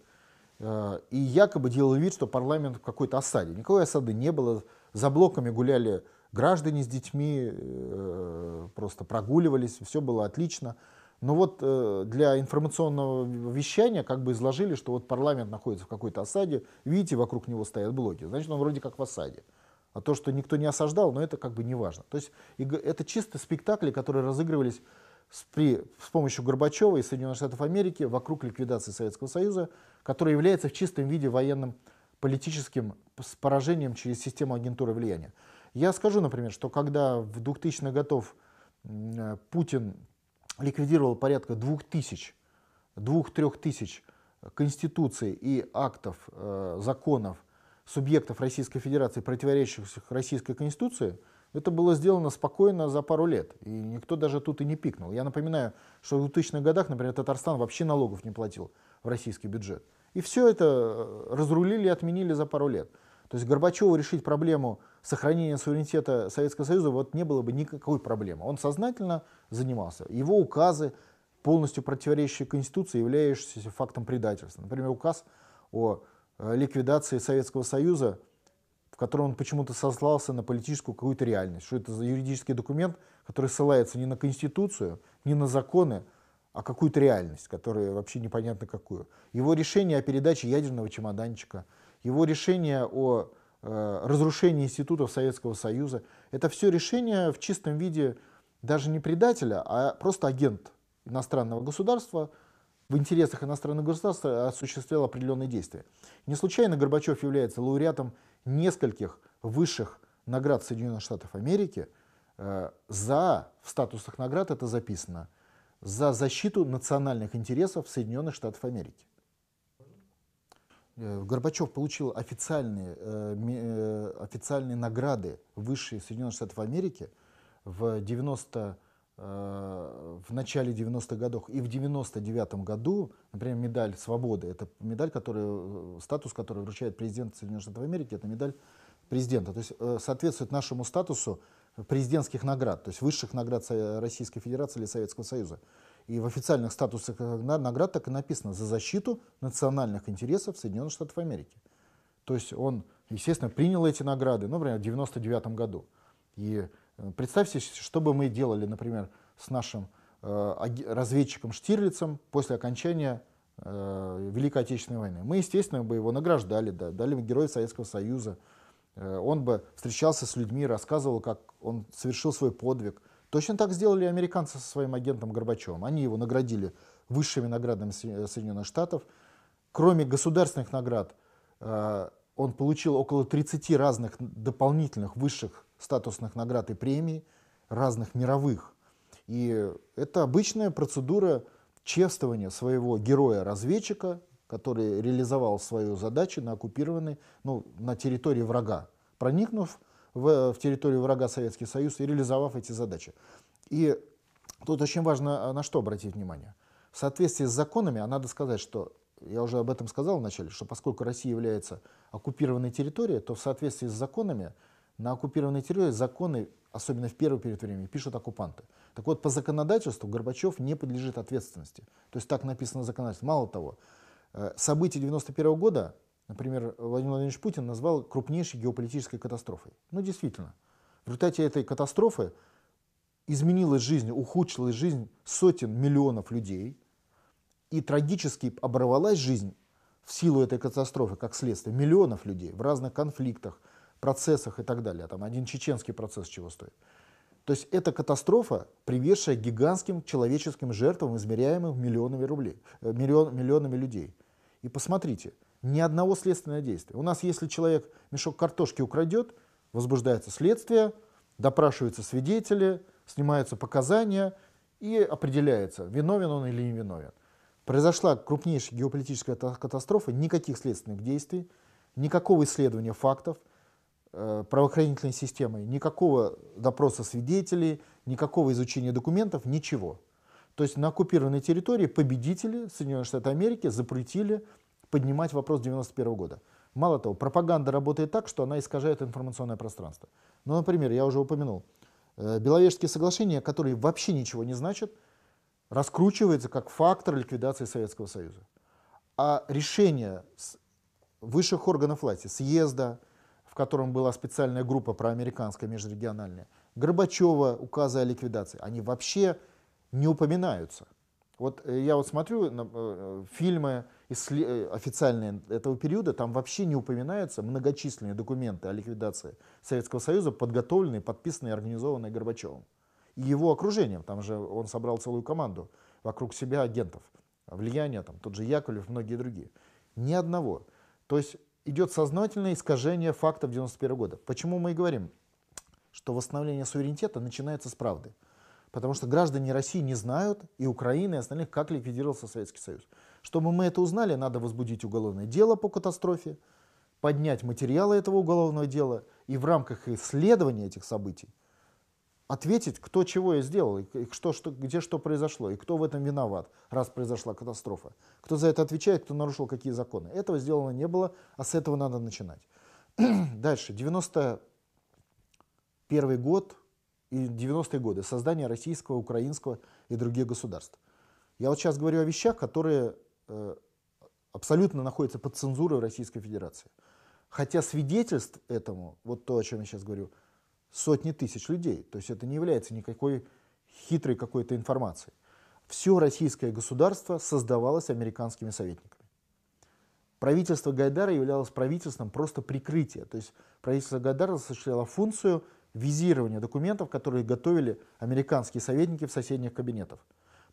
Э, и якобы делал вид, что парламент в какой-то осаде. Никакой осады не было. За блоками гуляли граждане с детьми, э, просто прогуливались, все было отлично. Но вот э, для информационного вещания как бы изложили, что вот парламент находится в какой-то осаде, видите, вокруг него стоят блоки, значит, он вроде как в осаде. А то, что никто не осаждал, но ну, это как бы не важно. То есть это чисто спектакли, которые разыгрывались с, при, с помощью Горбачева и Соединенных Штатов Америки вокруг ликвидации Советского Союза которое является в чистом виде военным политическим с поражением через систему агентуры влияния. Я скажу, например, что когда в 2000-х годов э, Путин ликвидировал порядка 2000, 2-3 тысяч конституций и актов, э, законов субъектов Российской Федерации, противоречащих Российской Конституции, это было сделано спокойно за пару лет, и никто даже тут и не пикнул. Я напоминаю, что в 2000-х годах, например, Татарстан вообще налогов не платил в российский бюджет. И все это э, разрулили и отменили за пару лет. То есть Горбачеву решить проблему сохранения суверенитета Советского Союза вот не было бы никакой проблемы. Он сознательно занимался. Его указы, полностью противоречащие Конституции, являющиеся фактом предательства. Например, указ о э, ликвидации Советского Союза, в котором он почему-то сослался на политическую какую-то реальность, что это за юридический документ, который ссылается не на Конституцию, не на законы, а какую-то реальность, которая вообще непонятно какую. Его решение о передаче ядерного чемоданчика, его решение о э, разрушении институтов Советского Союза, это все решение в чистом виде даже не предателя, а просто агент иностранного государства, в интересах иностранного государства осуществлял определенные действия. Не случайно Горбачев является лауреатом нескольких высших наград Соединенных Штатов Америки. Э, за, в статусах наград это записано, за защиту национальных интересов Соединенных Штатов Америки. Э, Горбачев получил официальные, э, э, официальные награды высшие Соединенных Штатов Америки в, 90, в начале 90-х годов и в 99-м году, например, медаль свободы, это медаль, который статус который вручает президент Соединенных Штатов Америки, это медаль президента. То есть соответствует нашему статусу президентских наград, то есть высших наград Российской Федерации или Советского Союза. И в официальных статусах э, наград так и написано «За защиту национальных интересов Соединенных Штатов Америки». То есть он, естественно, принял эти награды, ну, например, в 1999 году. И э, представьте, что бы мы делали, например, с нашим э, разведчиком Штирлицем после окончания э, Великой Отечественной войны. Мы, естественно, бы его награждали, да, дали Героя Советского Союза, Э, он бы встречался с людьми, рассказывал, как он совершил свой подвиг. Точно так сделали американцы со своим агентом Горбачевым. Они его наградили высшими наградами э, Соединенных Штатов. Кроме государственных наград, э, он получил около 30 разных дополнительных высших статусных наград и премий, разных мировых. И это обычная процедура чествования своего героя-разведчика который реализовал свою задачу на оккупированной, ну, на территории врага, проникнув в, в территорию врага Советский Союз и реализовав эти задачи. И тут очень важно а, на что обратить внимание. В соответствии с законами, а надо сказать, что я уже об этом сказал вначале, что поскольку Россия является оккупированной территорией, то в соответствии с законами на оккупированной территории законы, особенно в первый период времени, пишут оккупанты. Так вот, по законодательству Горбачев не подлежит ответственности. То есть так написано законодательство. Мало того, Э, события 91 года, например, Владимир Владимирович Путин назвал крупнейшей геополитической катастрофой. Ну, действительно, в результате этой катастрофы изменилась жизнь, ухудшилась жизнь сотен миллионов людей, и трагически оборвалась жизнь в силу этой катастрофы, как следствие, миллионов людей в разных конфликтах, процессах и так далее. Там один чеченский процесс чего стоит. То есть это катастрофа, приведшая к гигантским человеческим жертвам, измеряемым миллионами рублей, э, миллион, миллионами людей. И посмотрите, ни одного следственного действия. У нас, если человек мешок картошки украдет, возбуждается следствие, допрашиваются свидетели, снимаются показания и определяется, виновен он или не виновен. Произошла крупнейшая геополитическая катастрофа, никаких следственных действий, никакого исследования фактов э, правоохранительной системой, никакого допроса свидетелей, никакого изучения документов, ничего. То есть на оккупированной территории победители Соединенных Штатов Америки запретили поднимать вопрос 91 года. Мало того, пропаганда работает так, что она искажает информационное пространство. Ну, например, я уже упомянул, э, Беловежские соглашения, которые вообще ничего не значат, раскручиваются как фактор ликвидации Советского Союза. А решение высших органов власти, съезда, в котором была специальная группа проамериканская, межрегиональная, Горбачева указа о ликвидации, они вообще не упоминаются. Вот э, я вот смотрю на, э, э, фильмы официальные этого периода, там вообще не упоминаются многочисленные документы о ликвидации Советского Союза, подготовленные, подписанные и организованные Горбачевым. И его окружением, там же он собрал целую команду вокруг себя агентов, влияние там тот же Яковлев, многие другие. Ни одного. То есть идет сознательное искажение фактов 91 года. Почему мы и говорим, что восстановление суверенитета начинается с правды. Потому что граждане России не знают, и Украины, и остальных, как ликвидировался Советский Союз. Чтобы мы это узнали, надо возбудить уголовное дело по катастрофе, поднять материалы этого уголовного дела и в рамках исследования этих событий ответить, кто чего я сделал, и что, что, где что произошло, и кто в этом виноват, раз произошла катастрофа. Кто за это отвечает, кто нарушил какие законы. Этого сделано не было, а с этого надо начинать. Дальше, 91 год, и 90-е годы, создание российского, украинского и других государств. Я вот сейчас говорю о вещах, которые э, абсолютно находятся под цензурой в Российской Федерации. Хотя свидетельств этому, вот то, о чем я сейчас говорю, сотни тысяч людей. То есть это не является никакой хитрой какой-то информацией. Все российское государство создавалось американскими советниками. Правительство Гайдара являлось правительством просто прикрытия. То есть правительство Гайдара осуществляло функцию визирования документов, которые готовили американские советники в соседних кабинетах.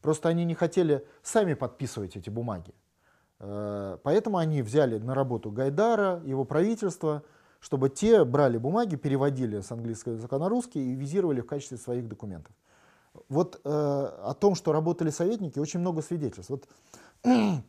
Просто они не хотели сами подписывать эти бумаги. Э, поэтому они взяли на работу Гайдара, его правительство, чтобы те брали бумаги, переводили с английского языка на русский и визировали в качестве своих документов. Вот э, о том, что работали советники, очень много свидетельств. Вот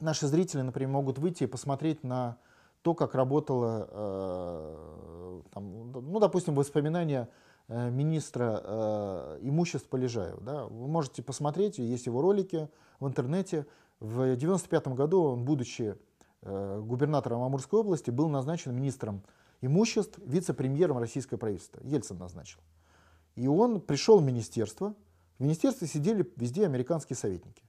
наши зрители, например, могут выйти и посмотреть на то, как работало, э, там, ну, допустим, воспоминания э, министра э, имуществ Полежаева. Да? Вы можете посмотреть, есть его ролики в интернете. В 1995 году он, будучи губернатором Амурской области, был назначен министром имуществ, вице-премьером российского правительства. Ельцин назначил. И он пришел в министерство. В министерстве сидели везде американские советники,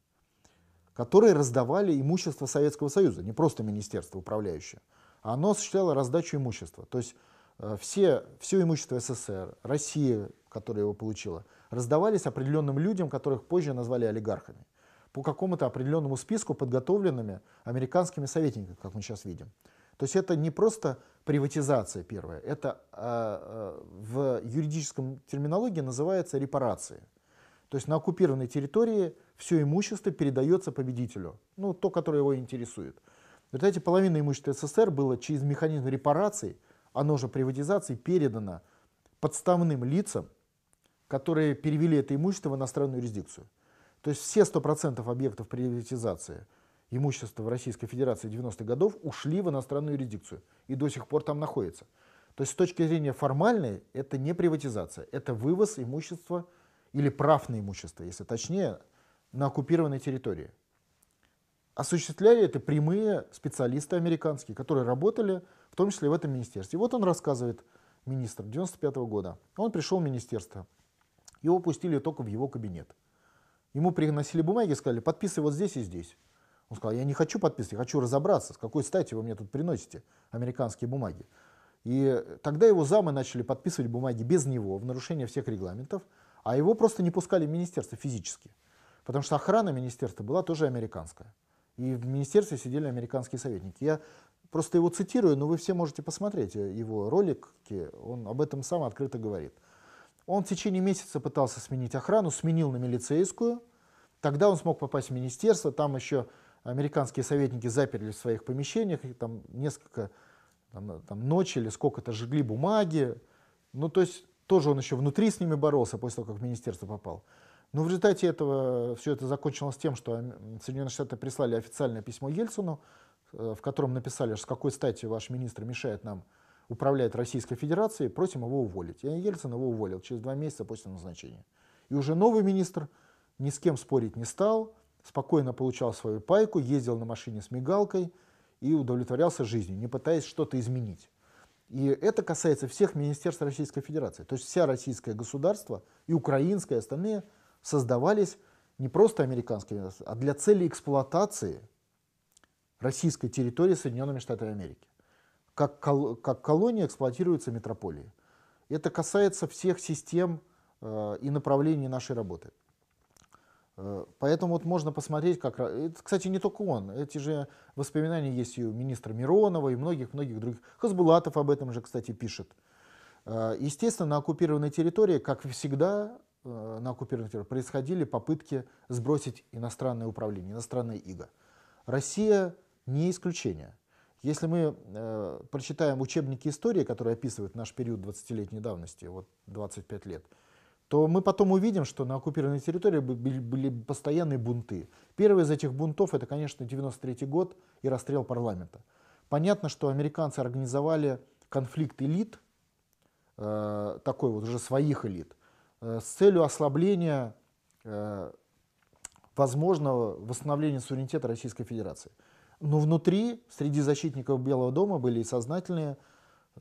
которые раздавали имущество Советского Союза, не просто министерство управляющее оно осуществляло раздачу имущества. То есть э, все, все имущество СССР, Россия, которая его получила, раздавались определенным людям, которых позже назвали олигархами, по какому-то определенному списку, подготовленными американскими советниками, как мы сейчас видим. То есть это не просто приватизация первая, это э, в юридическом терминологии называется репарации. То есть на оккупированной территории все имущество передается победителю, ну, то, которое его интересует. В результате половина имущества СССР было через механизм репараций, оно же приватизации, передано подставным лицам, которые перевели это имущество в иностранную юрисдикцию. То есть все 100% объектов приватизации имущества в Российской Федерации 90-х годов ушли в иностранную юрисдикцию и до сих пор там находятся. То есть с точки зрения формальной это не приватизация, это вывоз имущества или прав на имущество, если точнее, на оккупированной территории осуществляли это прямые специалисты американские, которые работали в том числе в этом министерстве. И вот он рассказывает, министр 95 -го года, он пришел в министерство. Его пустили только в его кабинет. Ему приносили бумаги, сказали, подписывай вот здесь и здесь. Он сказал, я не хочу подписывать, я хочу разобраться, с какой стати вы мне тут приносите американские бумаги. И тогда его замы начали подписывать бумаги без него, в нарушение всех регламентов, а его просто не пускали в министерство физически. Потому что охрана министерства была тоже американская. И в министерстве сидели американские советники. Я просто его цитирую, но вы все можете посмотреть э, его ролики, он об этом сам открыто говорит. Он в течение месяца пытался сменить охрану, сменил на милицейскую. Тогда он смог попасть в министерство, там еще американские советники заперли в своих помещениях, там несколько там, э, там ночи или сколько-то жгли бумаги. Ну, то есть тоже он еще внутри с ними боролся после того, как в министерство попал. Но ну, в результате этого все это закончилось тем, что Соединенные Штаты прислали официальное письмо Ельцину, э, в котором написали, что с какой стати ваш министр мешает нам управлять Российской Федерацией, просим его уволить. И Ельцин его уволил через два месяца после назначения. И уже новый министр ни с кем спорить не стал, спокойно получал свою пайку, ездил на машине с мигалкой и удовлетворялся жизнью, не пытаясь что-то изменить. И это касается всех министерств Российской Федерации. То есть вся российское государство и украинское, и остальные – создавались не просто американскими, а для цели эксплуатации российской территории Соединенными Штатами Америки. Как, кол как колония эксплуатируется метрополии. Это касается всех систем э, и направлений нашей работы. Э, поэтому вот можно посмотреть, как... Это, кстати, не только он. Эти же воспоминания есть и у министра Миронова, и многих-многих других. Хасбулатов об этом же, кстати, пишет. Э, естественно, на оккупированной территории, как всегда, Э, на оккупированной территории происходили попытки сбросить иностранное управление, иностранное иго. Россия не исключение. Если мы э, прочитаем учебники истории, которые описывают наш период 20-летней давности, вот 25 лет, то мы потом увидим, что на оккупированной территории были, были постоянные бунты. Первый из этих бунтов это, конечно, 93 год и расстрел парламента. Понятно, что американцы организовали конфликт элит, э, такой вот уже своих элит, Э, с целью ослабления э, возможного восстановления суверенитета Российской Федерации. Но внутри, среди защитников Белого дома, были и сознательные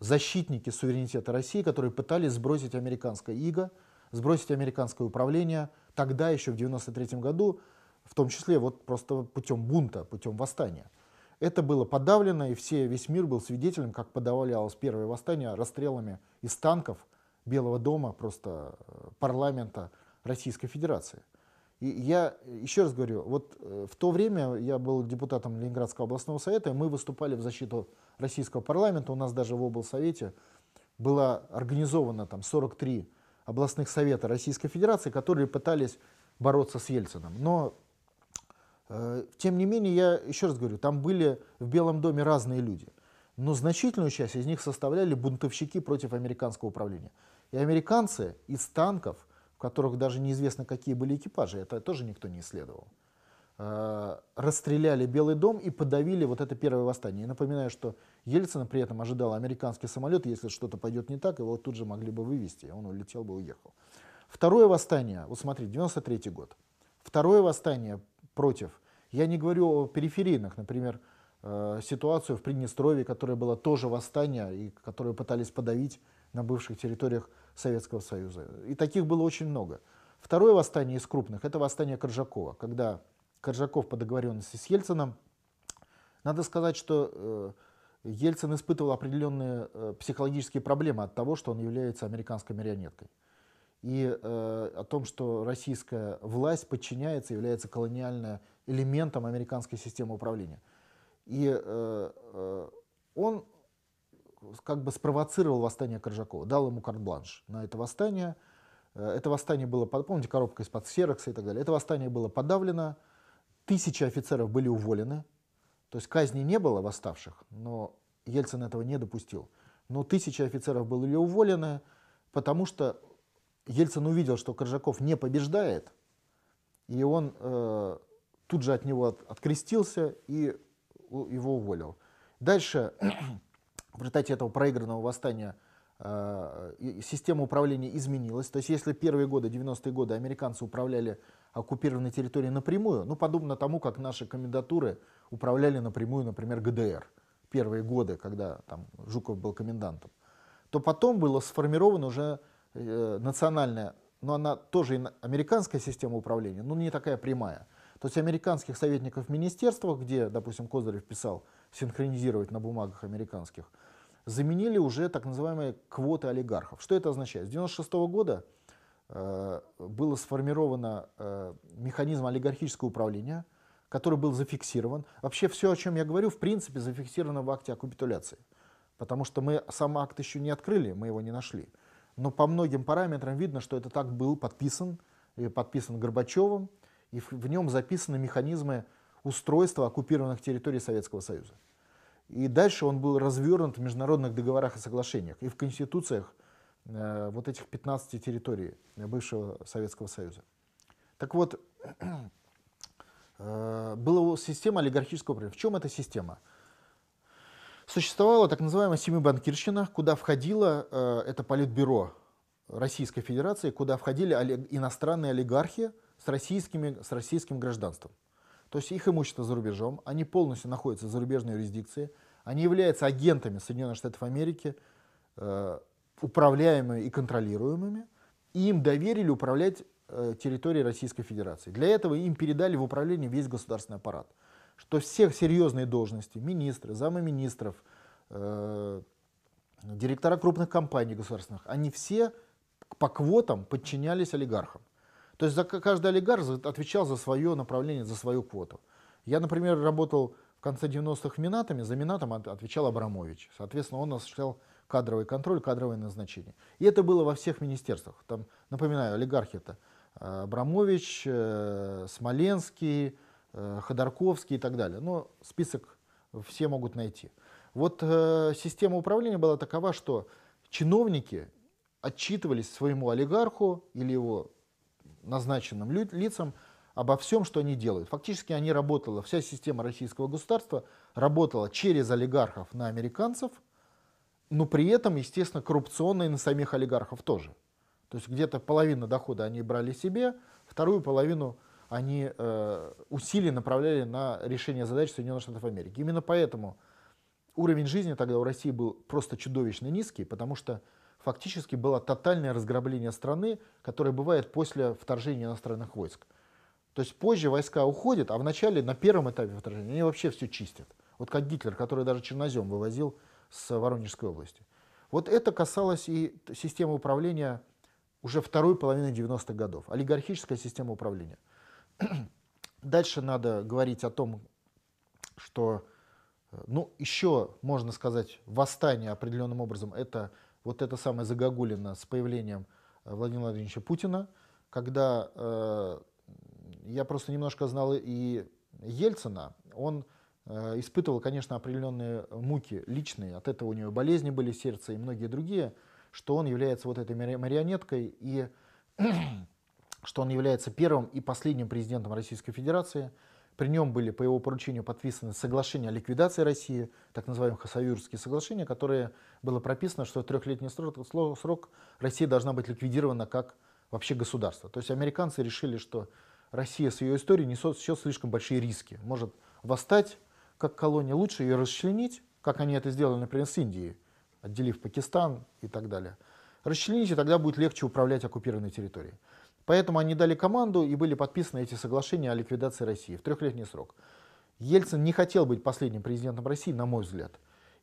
защитники суверенитета России, которые пытались сбросить американское иго, сбросить американское управление тогда еще в 1993 году, в том числе вот просто путем бунта, путем восстания. Это было подавлено, и все, весь мир был свидетелем, как подавлялось первое восстание расстрелами из танков – Белого дома, просто э, парламента Российской Федерации. И я еще раз говорю, вот э, в то время я был депутатом Ленинградского областного совета, и мы выступали в защиту российского парламента, у нас даже в облсовете было организовано там 43 областных совета Российской Федерации, которые пытались бороться с Ельцином. Но, э, тем не менее, я еще раз говорю, там были в Белом доме разные люди. Но значительную часть из них составляли бунтовщики против американского управления. И американцы из танков, в которых даже неизвестно, какие были экипажи, это тоже никто не исследовал, э, расстреляли Белый дом и подавили вот это первое восстание. Я напоминаю, что Ельцина при этом ожидал американский самолет, если что-то пойдет не так, его тут же могли бы вывести, он улетел бы, уехал. Второе восстание, вот смотри, 93 год. Второе восстание против, я не говорю о периферийных, например, э, ситуацию в Приднестровье, которая была тоже восстание, и которую пытались подавить на бывших территориях Советского Союза. И таких было очень много. Второе восстание из крупных – это восстание Коржакова, когда Коржаков по договоренности с Ельцином, надо сказать, что э, Ельцин испытывал определенные э, психологические проблемы от того, что он является американской марионеткой. И э, о том, что российская власть подчиняется, является колониальным элементом американской системы управления. И э, э, он как бы спровоцировал восстание Коржакова, дал ему карт-бланш на это восстание. Э, это восстание было, помните, коробка из-под серокса и так далее. Это восстание было подавлено, тысячи офицеров были уволены, то есть казни не было восставших, но Ельцин этого не допустил. Но тысячи офицеров были уволены, потому что Ельцин увидел, что Коржаков не побеждает, и он э, тут же от него от, открестился и у, его уволил. Дальше в результате этого проигранного восстания э, система управления изменилась. То есть если первые годы, 90-е годы, американцы управляли оккупированной территорией напрямую, ну, подобно тому, как наши комендатуры управляли напрямую, например, ГДР, первые годы, когда там Жуков был комендантом, то потом была сформирована уже э, национальная, но она тоже американская система управления, но не такая прямая. То есть американских советников в министерствах, где, допустим, Козырев писал, синхронизировать на бумагах американских, заменили уже так называемые квоты олигархов. Что это означает? С 1996 года э, было сформировано э, механизм олигархического управления, который был зафиксирован. Вообще все, о чем я говорю, в принципе зафиксировано в акте о капитуляции. Потому что мы сам акт еще не открыли, мы его не нашли. Но по многим параметрам видно, что этот акт был подписан, э, подписан Горбачевым, и в, в нем записаны механизмы устройства оккупированных территорий Советского Союза. И дальше он был развернут в международных договорах и соглашениях, и в конституциях э, вот этих 15 территорий бывшего Советского Союза. Так вот, э, была система олигархического управления. В чем эта система? Существовала так называемая семибанкирщина, куда входило э, это политбюро Российской Федерации, куда входили иностранные олигархи с, российскими, с российским гражданством. То есть их имущество за рубежом, они полностью находятся в зарубежной юрисдикции, они являются агентами Соединенных Штатов Америки, э, управляемыми и контролируемыми, и им доверили управлять э, территорией Российской Федерации. Для этого им передали в управление весь государственный аппарат, что всех серьезные должности, министры, замы министров, э, директора крупных компаний государственных, они все по квотам подчинялись олигархам. То есть за, каждый олигарх отвечал за свое направление, за свою квоту. Я, например, работал в конце 90-х Минатами, за Минатом отвечал Абрамович. Соответственно, он осуществлял кадровый контроль, кадровое назначение. И это было во всех министерствах. Там, напоминаю, олигархи это э, Абрамович, э, Смоленский, э, Ходорковский и так далее. Но список все могут найти. Вот э, система управления была такова, что чиновники отчитывались своему олигарху или его назначенным лицам обо всем, что они делают. Фактически они работала, вся система российского государства работала через олигархов на американцев, но при этом, естественно, коррупционно и на самих олигархов тоже. То есть где-то половину дохода они брали себе, вторую половину они э, усилия направляли на решение задач Соединенных Штатов Америки. Именно поэтому уровень жизни тогда у России был просто чудовищно низкий, потому что фактически было тотальное разграбление страны, которое бывает после вторжения иностранных войск. То есть позже войска уходят, а вначале на первом этапе вторжения они вообще все чистят. Вот как Гитлер, который даже чернозем вывозил с Воронежской области. Вот это касалось и системы управления уже второй половины 90-х годов, олигархическая система управления. Дальше надо говорить о том, что, э, ну, еще, можно сказать, восстание определенным образом, это вот это самое загогулина с появлением э, Владимира Владимировича Путина, когда э, я просто немножко знал и Ельцина, он э, испытывал, конечно, определенные муки личные, от этого у него болезни были сердце и многие другие, что он является вот этой марионеткой и что он является первым и последним президентом Российской Федерации – при нем были по его поручению подписаны соглашения о ликвидации России, так называемые Хасавюрские соглашения, которые было прописано, что в трехлетний срок, срок Россия должна быть ликвидирована как вообще государство. То есть американцы решили, что Россия с ее историей несет сейчас слишком большие риски. Может восстать как колония, лучше ее расчленить, как они это сделали, например, с Индией, отделив Пакистан и так далее. Расчленить, и тогда будет легче управлять оккупированной территорией. Поэтому они дали команду и были подписаны эти соглашения о ликвидации России в трехлетний срок. Ельцин не хотел быть последним президентом России, на мой взгляд.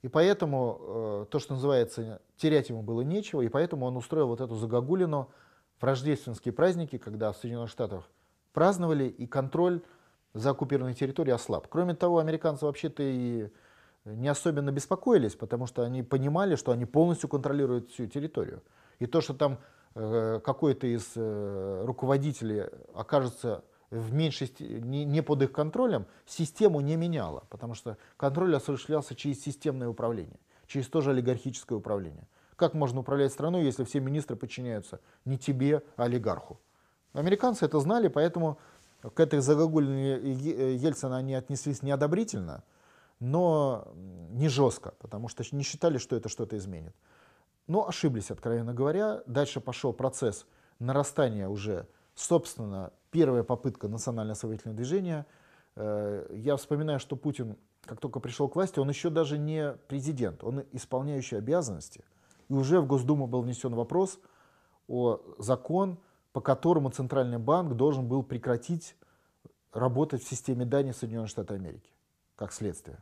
И поэтому, э, то, что называется, терять ему было нечего, и поэтому он устроил вот эту загогулину в рождественские праздники, когда в Соединенных Штатах праздновали, и контроль за оккупированной территорией ослаб. Кроме того, американцы вообще-то и не особенно беспокоились, потому что они понимали, что они полностью контролируют всю территорию. И то, что там Э, какой-то из э, руководителей окажется в меньшей не, под их контролем, систему не меняла, потому что контроль осуществлялся через системное управление, через тоже олигархическое управление. Как можно управлять страной, если все министры подчиняются не тебе, а олигарху? Американцы это знали, поэтому к этой загогульной э, Ельцина они отнеслись неодобрительно, но не жестко, потому что не считали, что это что-то изменит но ошиблись, откровенно говоря. Дальше пошел процесс нарастания уже, собственно, первая попытка национально-освоительного движения. Э, я вспоминаю, что Путин, как только пришел к власти, он еще даже не президент, он исполняющий обязанности. И уже в Госдуму был внесен вопрос о закон, по которому Центральный банк должен был прекратить работать в системе Дании Соединенных Штатов Америки, как следствие.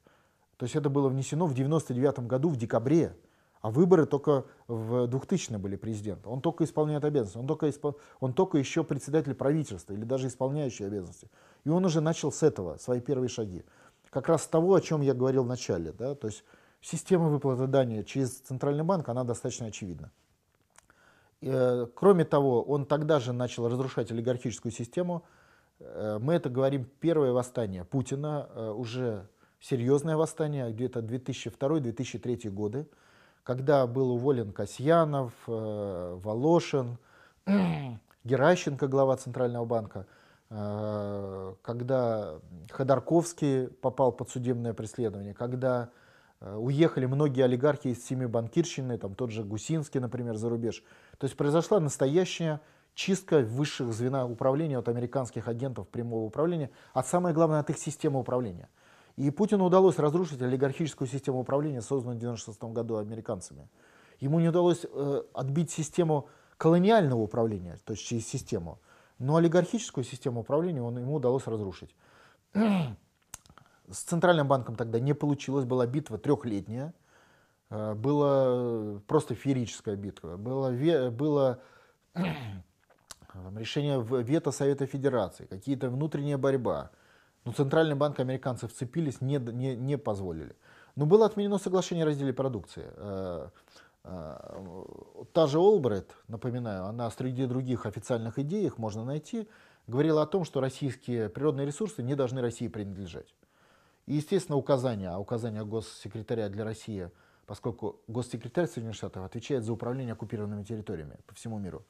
То есть это было внесено в 1999 году, в декабре. А выборы только в 2000 были президента. Он только исполняет обязанности, он только, испол... он только еще председатель правительства или даже исполняющий обязанности. И он уже начал с этого свои первые шаги. Как раз с того, о чем я говорил в начале. Да? То есть система выплаты дания через Центральный банк, она достаточно очевидна. И, э, кроме того, он тогда же начал разрушать олигархическую систему. Э, мы это говорим первое восстание Путина, э, уже серьезное восстание, где-то 2002-2003 годы когда был уволен Касьянов, э, Волошин, Геращенко, глава Центрального банка, э, когда Ходорковский попал под судебное преследование, когда э, уехали многие олигархи из семьи банкирщины, там тот же Гусинский, например, за рубеж. То есть произошла настоящая чистка высших звена управления от американских агентов прямого управления, а самое главное от их системы управления – и Путину удалось разрушить олигархическую систему управления, созданную в 1996 году американцами. Ему не удалось э, отбить систему колониального управления, то есть через систему, но олигархическую систему управления он, ему удалось разрушить. С Центральным банком тогда не получилось, была битва трехлетняя, э, была просто феерическая битва, было, ве, было решение вето Совета Федерации, какие-то внутренняя борьба – но ну, Центральный банк американцев вцепились, не, не, не позволили. Но было отменено соглашение о разделе продукции. Э, э, та же Олбрайт, напоминаю, она среди других официальных идей, их можно найти, говорила о том, что российские природные ресурсы не должны России принадлежать. И, естественно, указания, а указания госсекретаря для России, поскольку госсекретарь Соединенных Штатов отвечает за управление оккупированными территориями по всему миру,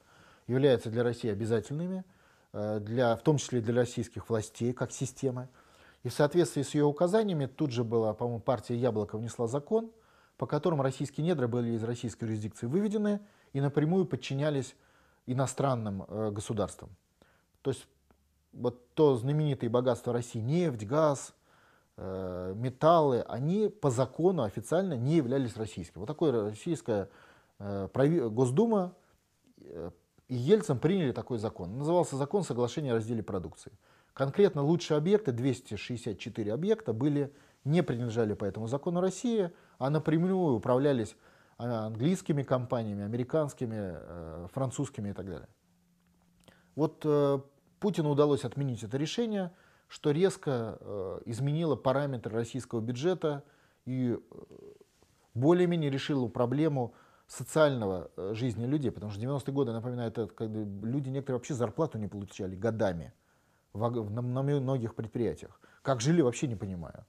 являются для России обязательными – Э, для, в том числе для российских властей, как системы. И в соответствии с ее указаниями тут же была, по-моему, партия «Яблоко» внесла закон, по которому российские недра были из российской юрисдикции выведены и напрямую подчинялись иностранным э, государствам. То есть вот то знаменитое богатство России, нефть, газ, э, металлы, они по закону официально не являлись российскими. Вот такое российское э, Госдума э, и Ельцин приняли такой закон. Назывался закон соглашения о разделе продукции. Конкретно лучшие объекты, 264 объекта, были, не принадлежали по этому закону России, а напрямую управлялись а, английскими компаниями, американскими, э, французскими и так далее. Вот э, Путину удалось отменить это решение, что резко э, изменило параметры российского бюджета и более-менее решило проблему социального э, жизни людей, потому что 90-е годы, напоминаю, это когда люди некоторые вообще зарплату не получали годами в, на, многих предприятиях. Как жили, вообще не понимаю.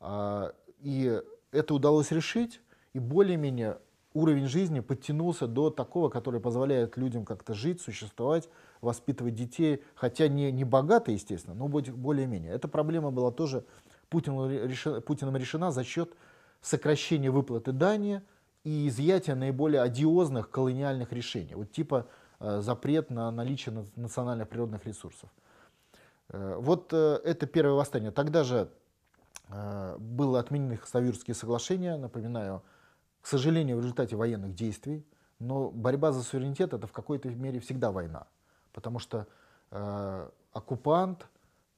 А, и это удалось решить, и более-менее уровень жизни подтянулся до такого, который позволяет людям как-то жить, существовать, воспитывать детей, хотя не, не богато, естественно, но более-менее. Эта проблема была тоже Путин, решена, Путиным решена за счет сокращения выплаты дани, и изъятие наиболее одиозных колониальных решений, вот типа э, запрет на наличие национальных природных ресурсов. Э, вот э, это первое восстание. Тогда же было отменены Хасавюрские соглашения, напоминаю, к сожалению, в результате военных действий, но борьба за суверенитет это в какой-то мере всегда война, потому что э, оккупант,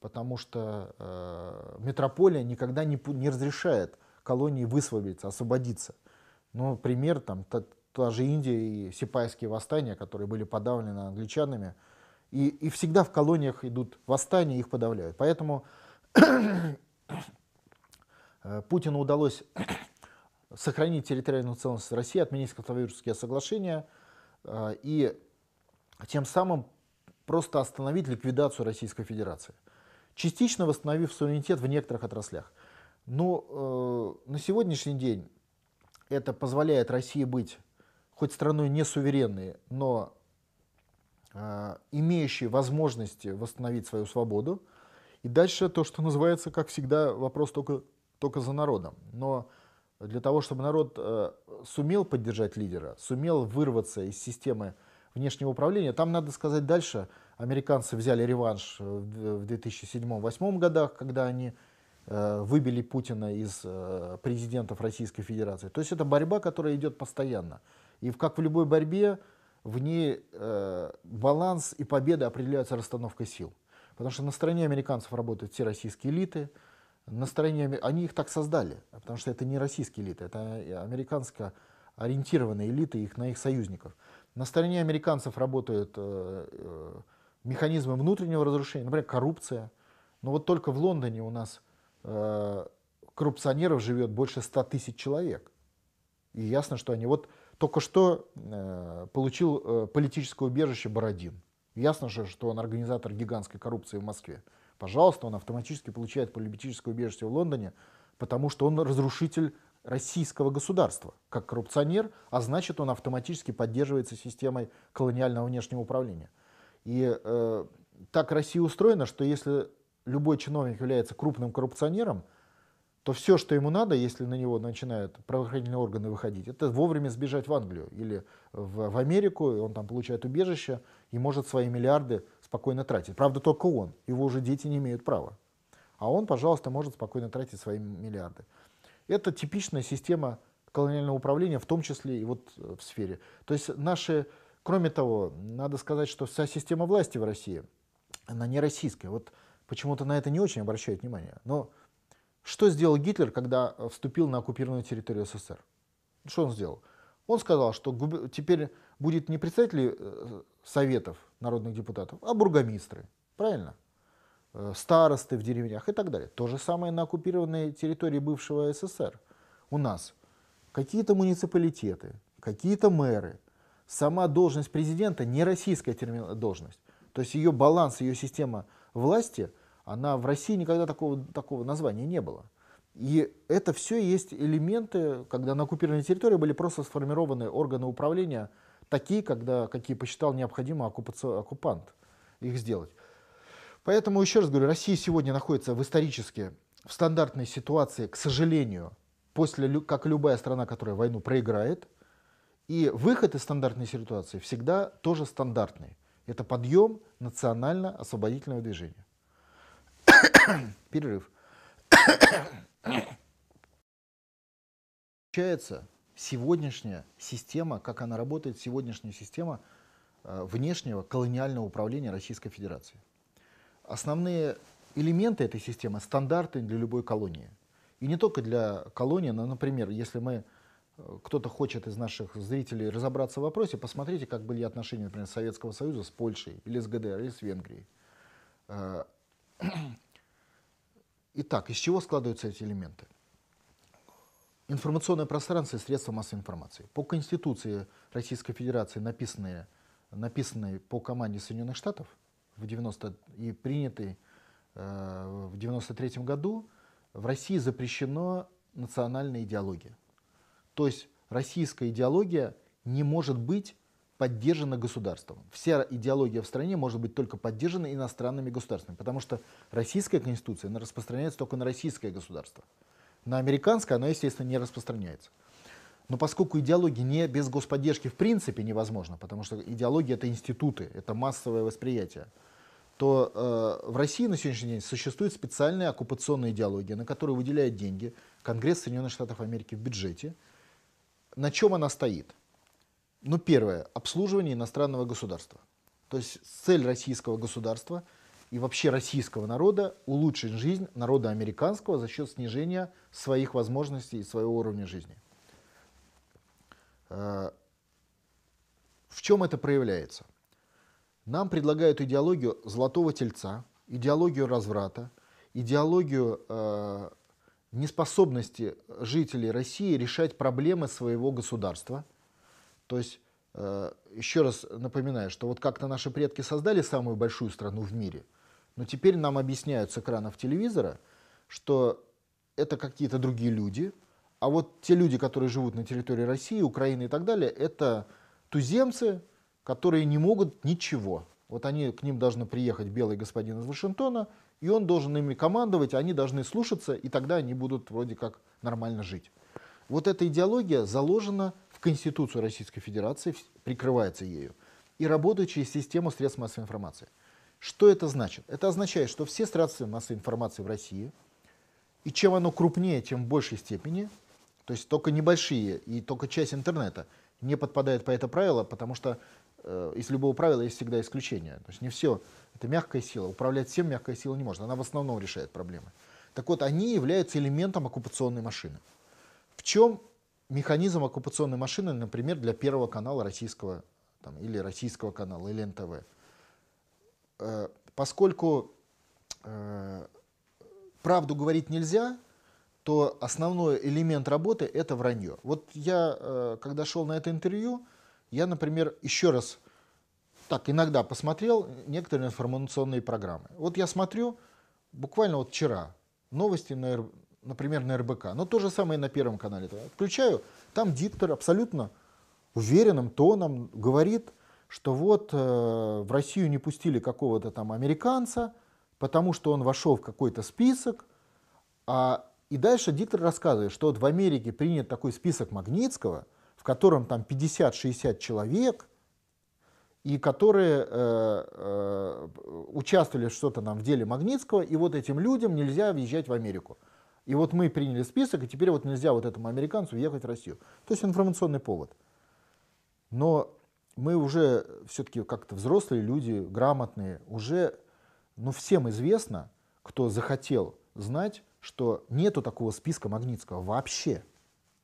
потому что э, метрополия никогда не, не разрешает колонии высвободиться, освободиться. Ну, пример, там, та, та же Индия и сипайские восстания, которые были подавлены англичанами. И, и всегда в колониях идут восстания, их подавляют. Поэтому Путину удалось сохранить территориальную целостность России, отменить Катавирские соглашения э, и тем самым просто остановить ликвидацию Российской Федерации, частично восстановив суверенитет в некоторых отраслях. Но ну, э, на сегодняшний день это позволяет России быть хоть страной не суверенной, но э, имеющей возможности восстановить свою свободу. И дальше то, что называется, как всегда, вопрос только, только за народом. Но для того, чтобы народ э, сумел поддержать лидера, сумел вырваться из системы внешнего управления, там, надо сказать, дальше американцы взяли реванш в 2007-2008 годах, когда они Э, выбили Путина из э, президентов Российской Федерации. То есть это борьба, которая идет постоянно. И как в любой борьбе, в ней э, баланс и победа определяются расстановкой сил. Потому что на стороне американцев работают все российские элиты, на стороне, они их так создали, потому что это не российские элиты, это американско ориентированные элиты их, на их союзников. На стороне американцев работают э, э, механизмы внутреннего разрушения, например, коррупция. Но вот только в Лондоне у нас Э, коррупционеров живет больше 100 тысяч человек. И ясно, что они... Вот только что э, получил э, политическое убежище Бородин. Ясно же, что он организатор гигантской коррупции в Москве. Пожалуйста, он автоматически получает политическое убежище в Лондоне, потому что он разрушитель российского государства, как коррупционер, а значит, он автоматически поддерживается системой колониального внешнего управления. И э, так Россия устроена, что если любой чиновник является крупным коррупционером, то все, что ему надо, если на него начинают правоохранительные органы выходить, это вовремя сбежать в Англию или в, в Америку, и он там получает убежище и может свои миллиарды спокойно тратить. Правда, только он, его уже дети не имеют права. А он, пожалуйста, может спокойно тратить свои миллиарды. Это типичная система колониального управления, в том числе и вот э, в сфере. То есть наши, кроме того, надо сказать, что вся система власти в России, она не российская. Вот почему-то на это не очень обращают внимание. Но что сделал Гитлер, когда э, вступил на оккупированную территорию СССР? Что он сделал? Он сказал, что теперь будет не представители э, советов народных депутатов, а бургомистры. Правильно? Э, старосты в деревнях и так далее. То же самое на оккупированной территории бывшего СССР. У нас какие-то муниципалитеты, какие-то мэры. Сама должность президента не российская должность. То есть ее баланс, ее система власти – она в России никогда такого, такого названия не было. И это все есть элементы, когда на оккупированной территории были просто сформированы органы управления, такие, когда, какие посчитал необходимо оккупант их сделать. Поэтому, еще раз говорю, Россия сегодня находится в исторически, в стандартной ситуации, к сожалению, после, как любая страна, которая войну проиграет, и выход из стандартной ситуации всегда тоже стандартный. Это подъем национально-освободительного движения. Перерыв. Получается, сегодняшняя система, как она работает, сегодняшняя система э, внешнего колониального управления Российской Федерации. Основные элементы этой системы стандарты для любой колонии. И не только для колонии, но, например, если мы э, кто-то хочет из наших зрителей разобраться в вопросе, посмотрите, как были отношения, например, Советского Союза с Польшей, или с ГДР, или с Венгрией. Э, Итак, из чего складываются эти элементы? Информационное пространство и средства массовой информации. По Конституции Российской Федерации, написанные, написанные по команде Соединенных Штатов в 90 и принятой э, в 93 году, в России запрещено национальная идеология. То есть российская идеология не может быть поддержана государством. Вся идеология в стране может быть только поддержана иностранными государствами, потому что российская конституция она распространяется только на российское государство. На американское она, естественно, не распространяется. Но поскольку идеология не без господдержки в принципе невозможна, потому что идеология — это институты, это массовое восприятие, то э, в России на сегодняшний день существует специальная оккупационная идеология, на которую выделяют деньги Конгресс Соединенных Штатов Америки в бюджете. На чем она стоит? Ну, первое, обслуживание иностранного государства. То есть цель российского государства и вообще российского народа улучшить жизнь народа американского за счет снижения своих возможностей и своего уровня жизни. Э, в чем это проявляется? Нам предлагают идеологию золотого тельца, идеологию разврата, идеологию э, неспособности жителей России решать проблемы своего государства – то есть, э, еще раз напоминаю, что вот как-то наши предки создали самую большую страну в мире, но теперь нам объясняют с экранов телевизора, что это какие-то другие люди, а вот те люди, которые живут на территории России, Украины и так далее, это туземцы, которые не могут ничего. Вот они, к ним должны приехать белый господин из Вашингтона, и он должен ими командовать, они должны слушаться, и тогда они будут вроде как нормально жить. Вот эта идеология заложена Конституцию Российской Федерации, прикрывается ею, и работает через систему средств массовой информации. Что это значит? Это означает, что все средства массовой информации в России, и чем оно крупнее, тем в большей степени, то есть только небольшие и только часть интернета не подпадает по это правило, потому что э, из любого правила есть всегда исключение. То есть не все. Это мягкая сила. Управлять всем мягкая сила не может. Она в основном решает проблемы. Так вот, они являются элементом оккупационной машины. В чем механизм оккупационной машины, например, для Первого канала российского там, или российского канала, или НТВ. Э, поскольку э, правду говорить нельзя, то основной элемент работы — это вранье. Вот я, э, когда шел на это интервью, я, например, еще раз так иногда посмотрел некоторые информационные программы. Вот я смотрю, буквально вот вчера, новости на, например, на РБК. Но то же самое и на Первом канале. Включаю, там диктор абсолютно уверенным тоном говорит, что вот э, в Россию не пустили какого-то там американца, потому что он вошел в какой-то список. А, и дальше диктор рассказывает, что вот в Америке принят такой список Магнитского, в котором там 50-60 человек, и которые э, э, участвовали что-то там в деле Магнитского, и вот этим людям нельзя въезжать в Америку. И вот мы приняли список, и теперь вот нельзя вот этому американцу ехать в Россию. То есть информационный повод. Но мы уже все-таки как-то взрослые люди, грамотные, уже, ну, всем известно, кто захотел знать, что нету такого списка Магнитского вообще.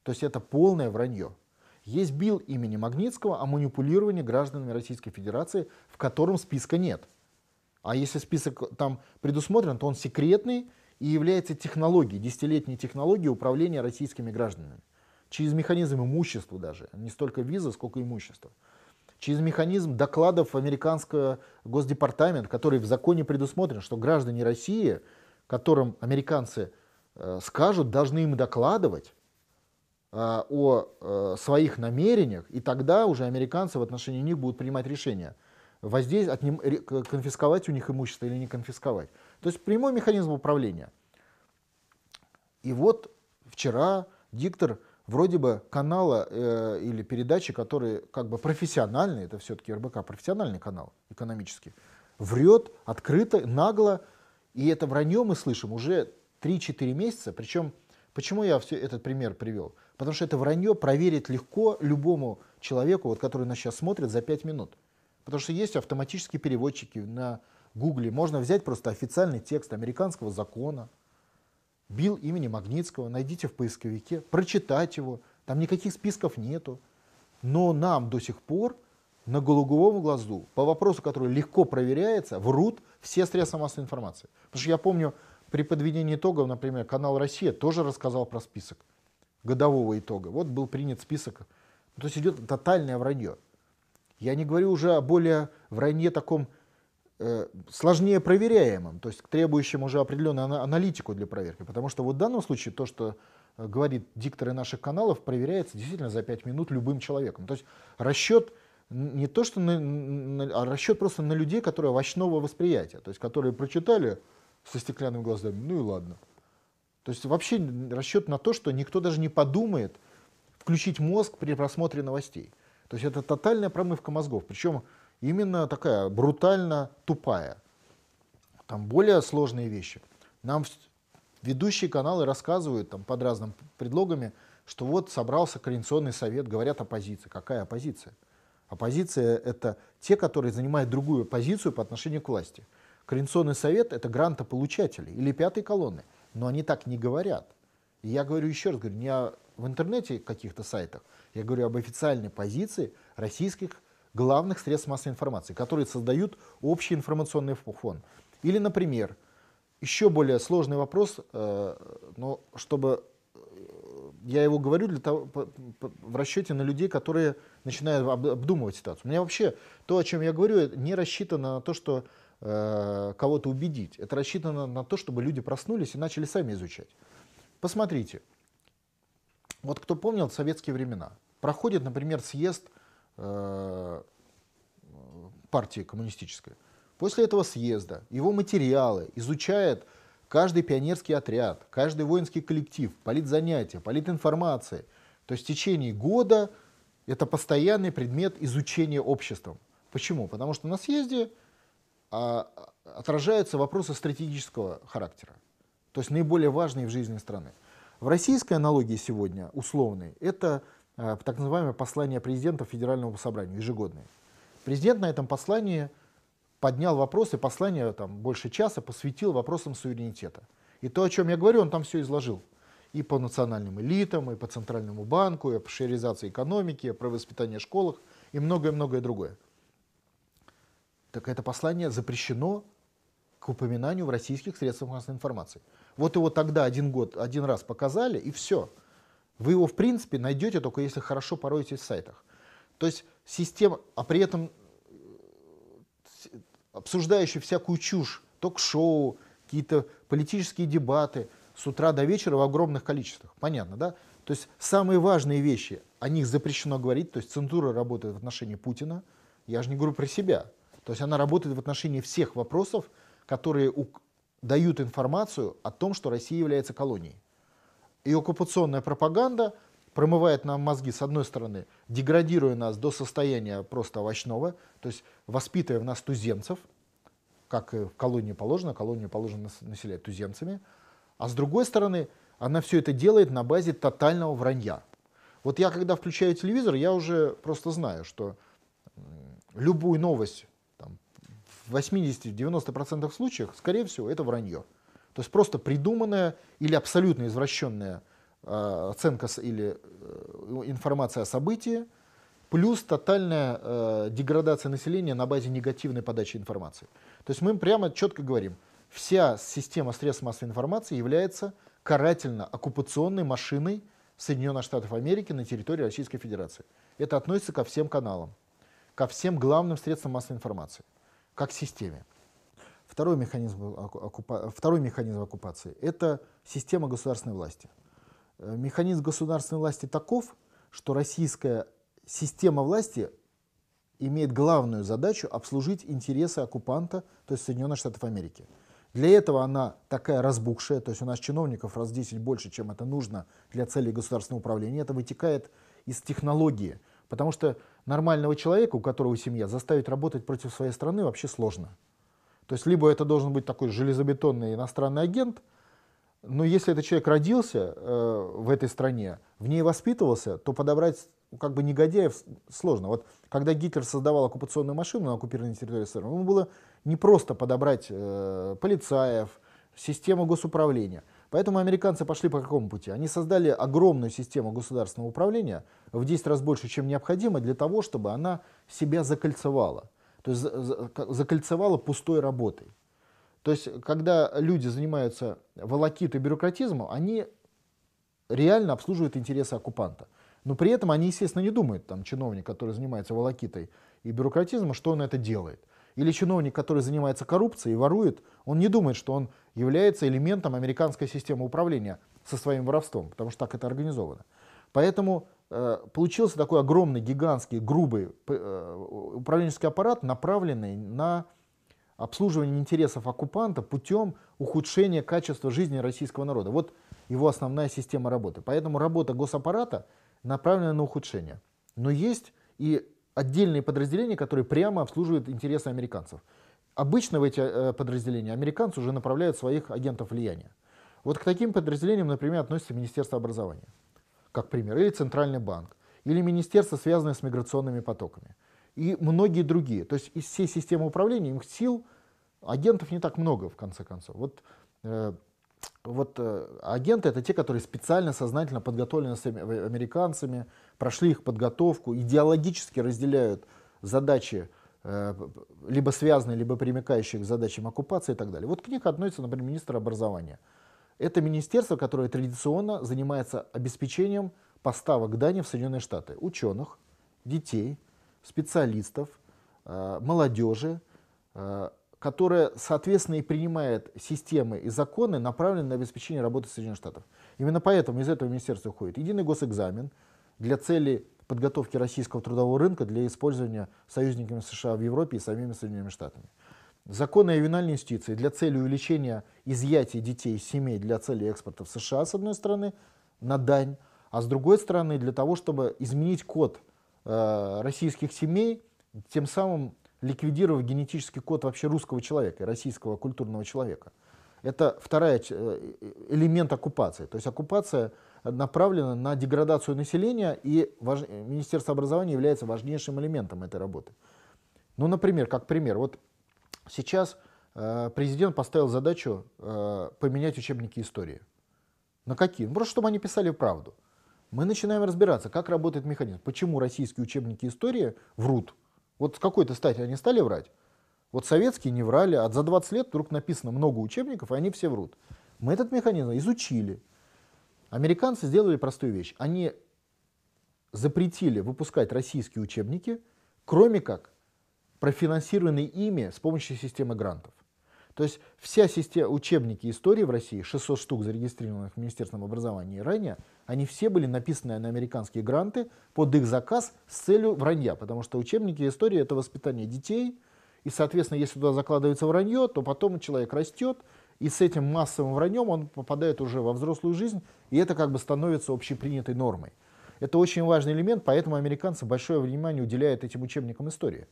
То есть это полное вранье. Есть бил имени Магнитского о манипулировании гражданами Российской Федерации, в котором списка нет. А если список там предусмотрен, то он секретный, и является технологией, десятилетней технологией управления российскими гражданами. Через механизм имущества даже, не столько виза, сколько имущества. Через механизм докладов американского госдепартамента, который в законе предусмотрен, что граждане России, которым американцы э, скажут, должны им докладывать, э, о э, своих намерениях, и тогда уже американцы в отношении них будут принимать решение, воздействовать, э, конфисковать у них имущество или не конфисковать. То есть прямой механизм управления. И вот вчера диктор вроде бы канала э, или передачи, который как бы профессиональный, это все-таки РБК, профессиональный канал экономический, врет открыто, нагло, и это вранье мы слышим уже 3-4 месяца. Причем, почему я все этот пример привел? Потому что это вранье проверить легко любому человеку, вот, который нас сейчас смотрит, за 5 минут. Потому что есть автоматические переводчики на гугле, можно взять просто официальный текст американского закона, бил имени Магнитского, найдите в поисковике, прочитать его, там никаких списков нету. Но нам до сих пор на голубом глазу, по вопросу, который легко проверяется, врут все средства массовой информации. Потому что я помню, при подведении итогов, например, канал «Россия» тоже рассказал про список годового итога. Вот был принят список. То есть идет тотальное вранье. Я не говорю уже о более вранье таком Э, сложнее проверяемым, то есть требующим уже определенную аналитику для проверки. Потому что вот в данном случае то, что э, говорит дикторы наших каналов, проверяется действительно за 5 минут любым человеком. То есть расчет не то, что на, на, а расчет просто на людей, которые овощного восприятия, то есть которые прочитали со стеклянными глазами, ну и ладно. То есть вообще расчет на то, что никто даже не подумает включить мозг при просмотре новостей. То есть это тотальная промывка мозгов. Причем именно такая брутально тупая. Там более сложные вещи. Нам ведущие каналы рассказывают там под разными предлогами, что вот собрался Координационный совет, говорят оппозиция. Какая оппозиция? Оппозиция – это те, которые занимают другую позицию по отношению к власти. Координационный совет – это грантополучатели или пятой колонны. Но они так не говорят. И я говорю еще раз, говорю, не о, в интернете каких-то сайтах, я говорю об официальной позиции российских главных средств массовой информации, которые создают общий информационный фон. Или, например, еще более сложный вопрос, э, но чтобы э, я его говорю для того, в расчете на людей, которые начинают обдумывать ситуацию. У меня вообще то, о чем я говорю, не рассчитано на то, что э, кого-то убедить. Это рассчитано на то, чтобы люди проснулись и начали сами изучать. Посмотрите, вот кто помнил советские времена, проходит, например, съезд Э, партии коммунистической. После этого съезда его материалы изучает каждый пионерский отряд, каждый воинский коллектив, политзанятия, политинформация. То есть в течение года это постоянный предмет изучения обществом. Почему? Потому что на съезде а, отражаются вопросы стратегического характера, то есть наиболее важные в жизни страны. В российской аналогии сегодня условной это Э, так называемое послание президента Федеральному собранию, ежегодное. Президент на этом послании поднял вопросы, послание там больше часа посвятил вопросам суверенитета. И то, о чем я говорю, он там все изложил. И по национальным элитам, и по Центральному банку, и о шеризации экономики, и про воспитание в школах, и многое-многое другое. Так это послание запрещено к упоминанию в российских средствах массовой информации. Вот его тогда один год, один раз показали, и все – вы его, в принципе, найдете только если хорошо пороетесь в сайтах. То есть система, а при этом э, обсуждающий всякую чушь, ток-шоу, какие-то политические дебаты с утра до вечера в огромных количествах. Понятно, да? То есть самые важные вещи, о них запрещено говорить, то есть цензура работает в отношении Путина, я же не говорю про себя, то есть она работает в отношении всех вопросов, которые дают информацию о том, что Россия является колонией. И оккупационная пропаганда промывает нам мозги, с одной стороны, деградируя нас до состояния просто овощного, то есть воспитывая в нас туземцев, как в колонии положено, колонию положено населять туземцами, а с другой стороны, она все это делает на базе тотального вранья. Вот я, когда включаю телевизор, я уже просто знаю, что любую новость там, в 80-90% случаев, скорее всего, это вранье. То есть просто придуманная или абсолютно извращенная а, оценка или э, информация о событии, плюс тотальная э, деградация населения на базе негативной подачи информации. То есть мы прямо четко говорим, вся система средств массовой информации является карательно-оккупационной машиной Соединенных Штатов Америки на территории Российской Федерации. Это относится ко всем каналам, ко всем главным средствам массовой информации, как системе. Второй механизм, оккупа... Второй механизм оккупации – это система государственной власти. Э, механизм государственной власти таков, что российская система власти имеет главную задачу обслужить интересы оккупанта, то есть Соединенных Штатов Америки. Для этого она такая разбухшая, то есть у нас чиновников раз 10 больше, чем это нужно для целей государственного управления. Это вытекает из технологии, потому что нормального человека, у которого семья, заставить работать против своей страны вообще сложно. То есть либо это должен быть такой железобетонный иностранный агент, но если этот человек родился э, в этой стране, в ней воспитывался, то подобрать ну, как бы негодяев сложно. Вот когда Гитлер создавал оккупационную машину на оккупированной территории СССР, ему было не просто подобрать э, полицаев, систему госуправления. Поэтому американцы пошли по какому пути? Они создали огромную систему государственного управления в 10 раз больше, чем необходимо, для того, чтобы она себя закольцевала. То есть закольцевала пустой работой. То есть, когда люди занимаются волокитой бюрократизмом, они реально обслуживают интересы оккупанта. Но при этом они, естественно, не думают, там, чиновник, который занимается волокитой и бюрократизмом, что он это делает. Или чиновник, который занимается коррупцией и ворует, он не думает, что он является элементом американской системы управления со своим воровством, потому что так это организовано. Поэтому Э, получился такой огромный, гигантский, грубый э, управленческий аппарат, направленный на обслуживание интересов оккупанта путем ухудшения качества жизни российского народа. Вот его основная система работы. Поэтому работа госаппарата направлена на ухудшение. Но есть и отдельные подразделения, которые прямо обслуживают интересы американцев. Обычно в эти э, подразделения американцы уже направляют своих агентов влияния. Вот к таким подразделениям, например, относится Министерство образования как пример, или Центральный банк, или министерство, связанное с миграционными потоками, и многие другие. То есть из всей системы управления их сил, агентов не так много, в конце концов. Вот, э, вот э, агенты — это те, которые специально, сознательно подготовлены с американцами, прошли их подготовку, идеологически разделяют задачи, э, либо связанные, либо примыкающие к задачам оккупации и так далее. Вот к ним относится, например, министр образования — это министерство, которое традиционно занимается обеспечением поставок Дании в Соединенные Штаты. Ученых, детей, специалистов, э, молодежи, э, которое, соответственно, и принимает системы и законы, направленные на обеспечение работы Соединенных Штатов. Именно поэтому из этого министерства уходит единый госэкзамен для цели подготовки российского трудового рынка для использования союзниками США в Европе и самими Соединенными Штатами. Законы о ювенальной юстиции для цели увеличения изъятия детей из семей для цели экспорта в США, с одной стороны, на дань, а с другой стороны, для того, чтобы изменить код э, российских семей, тем самым ликвидировав генетический код вообще русского человека, российского культурного человека. Это второй э, элемент оккупации. То есть оккупация направлена на деградацию населения, и важ... Министерство образования является важнейшим элементом этой работы. Ну, например, как пример, вот Сейчас э, президент поставил задачу э, поменять учебники истории. На какие? Ну, просто чтобы они писали правду. Мы начинаем разбираться, как работает механизм, почему российские учебники истории врут. Вот с какой-то стати они стали врать. Вот советские не врали, а за 20 лет вдруг написано много учебников, и они все врут. Мы этот механизм изучили. Американцы сделали простую вещь. Они запретили выпускать российские учебники, кроме как профинансированы ими с помощью системы грантов. То есть вся система учебники истории в России, 600 штук зарегистрированных в Министерстве образования и ранее, они все были написаны на американские гранты под их заказ с целью вранья, потому что учебники истории это воспитание детей, и, соответственно, если туда закладывается вранье, то потом человек растет, и с этим массовым враньем он попадает уже во взрослую жизнь, и это как бы становится общепринятой нормой. Это очень важный элемент, поэтому американцы большое внимание уделяют этим учебникам истории.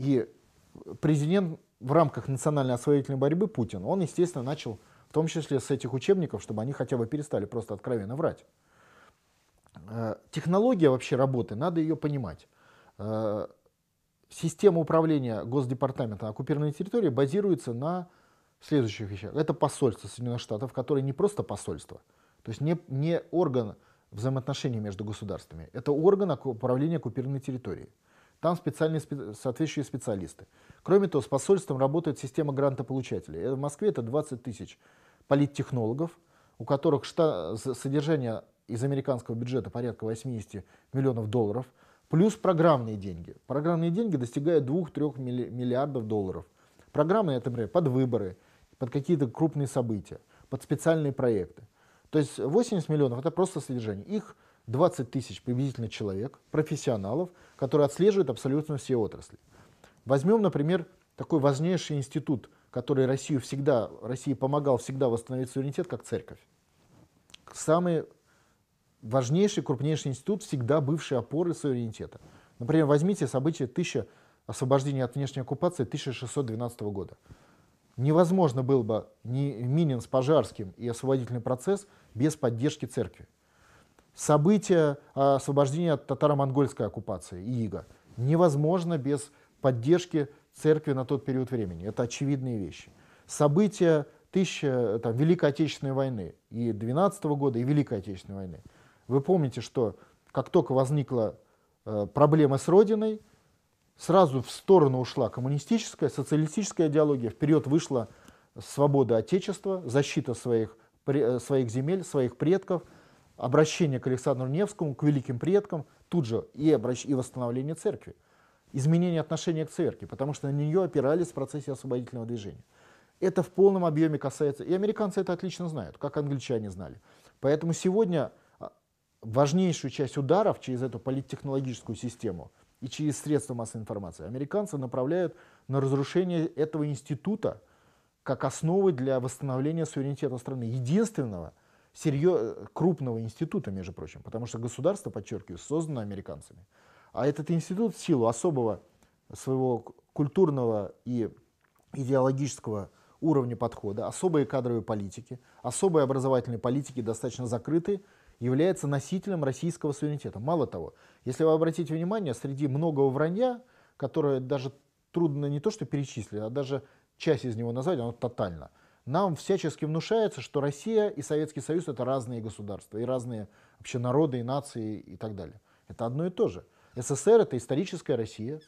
И э, президент в рамках национальной освоительной борьбы Путин, он, естественно, начал в том числе с этих учебников, чтобы они хотя бы перестали просто откровенно врать. Э, технология вообще работы, надо ее понимать. Э, система управления Госдепартамента на оккупированной территории базируется на следующих вещах. Это посольство Соединенных Штатов, которое не просто посольство, то есть не, не орган взаимоотношений между государствами, это орган управления оккупированной территорией. Там специальные, соответствующие специалисты. Кроме того, с посольством работает система грантополучателей. Э, в Москве это 20 тысяч политтехнологов, у которых содержание из американского бюджета порядка 80 миллионов долларов, плюс программные деньги. Программные деньги достигают 2-3 миллиардов долларов. Программы, это, например, под выборы, под какие-то крупные события, под специальные проекты. То есть 80 миллионов – это просто содержание. Их 20 тысяч приблизительно человек, профессионалов, которые отслеживают абсолютно все отрасли. Возьмем, например, такой важнейший институт, который Россию всегда, России помогал всегда восстановить суверенитет, как церковь. Самый важнейший, крупнейший институт, всегда бывший опоры суверенитета. Например, возьмите событие 1000, освобождения от внешней оккупации 1612 года. Невозможно было бы ни Минин с Пожарским и освободительный процесс без поддержки церкви события а, освобождения от татаро-монгольской оккупации и ига невозможно без поддержки церкви на тот период времени. Это очевидные вещи. События тысяча, там, Великой Отечественной войны и 12 года, и Великой Отечественной войны. Вы помните, что как только возникла э, проблема с Родиной, сразу в сторону ушла коммунистическая, социалистическая идеология, вперед вышла свобода Отечества, защита своих, при, э, своих земель, своих предков – обращение к Александру Невскому, к великим предкам, тут же и, обращ... и восстановление церкви, изменение отношения к церкви, потому что на нее опирались в процессе освободительного движения. Это в полном объеме касается, и американцы это отлично знают, как англичане знали. Поэтому сегодня а, важнейшую часть ударов через эту политтехнологическую систему и через средства массовой информации американцы направляют на разрушение этого института как основы для восстановления суверенитета страны, единственного – серьез... крупного института, между прочим, потому что государство, подчеркиваю, создано американцами. А этот институт в силу особого своего культурного и идеологического уровня подхода, особые кадровые политики, особые образовательные политики достаточно закрыты, является носителем российского суверенитета. Мало того, если вы обратите внимание, среди многого вранья, которое даже трудно не то что перечислить, а даже часть из него назвать, оно тотально нам всячески внушается, что Россия и Советский Союз это разные государства, и разные вообще народы, и нации, и так далее. Это одно и то же. СССР это историческая Россия,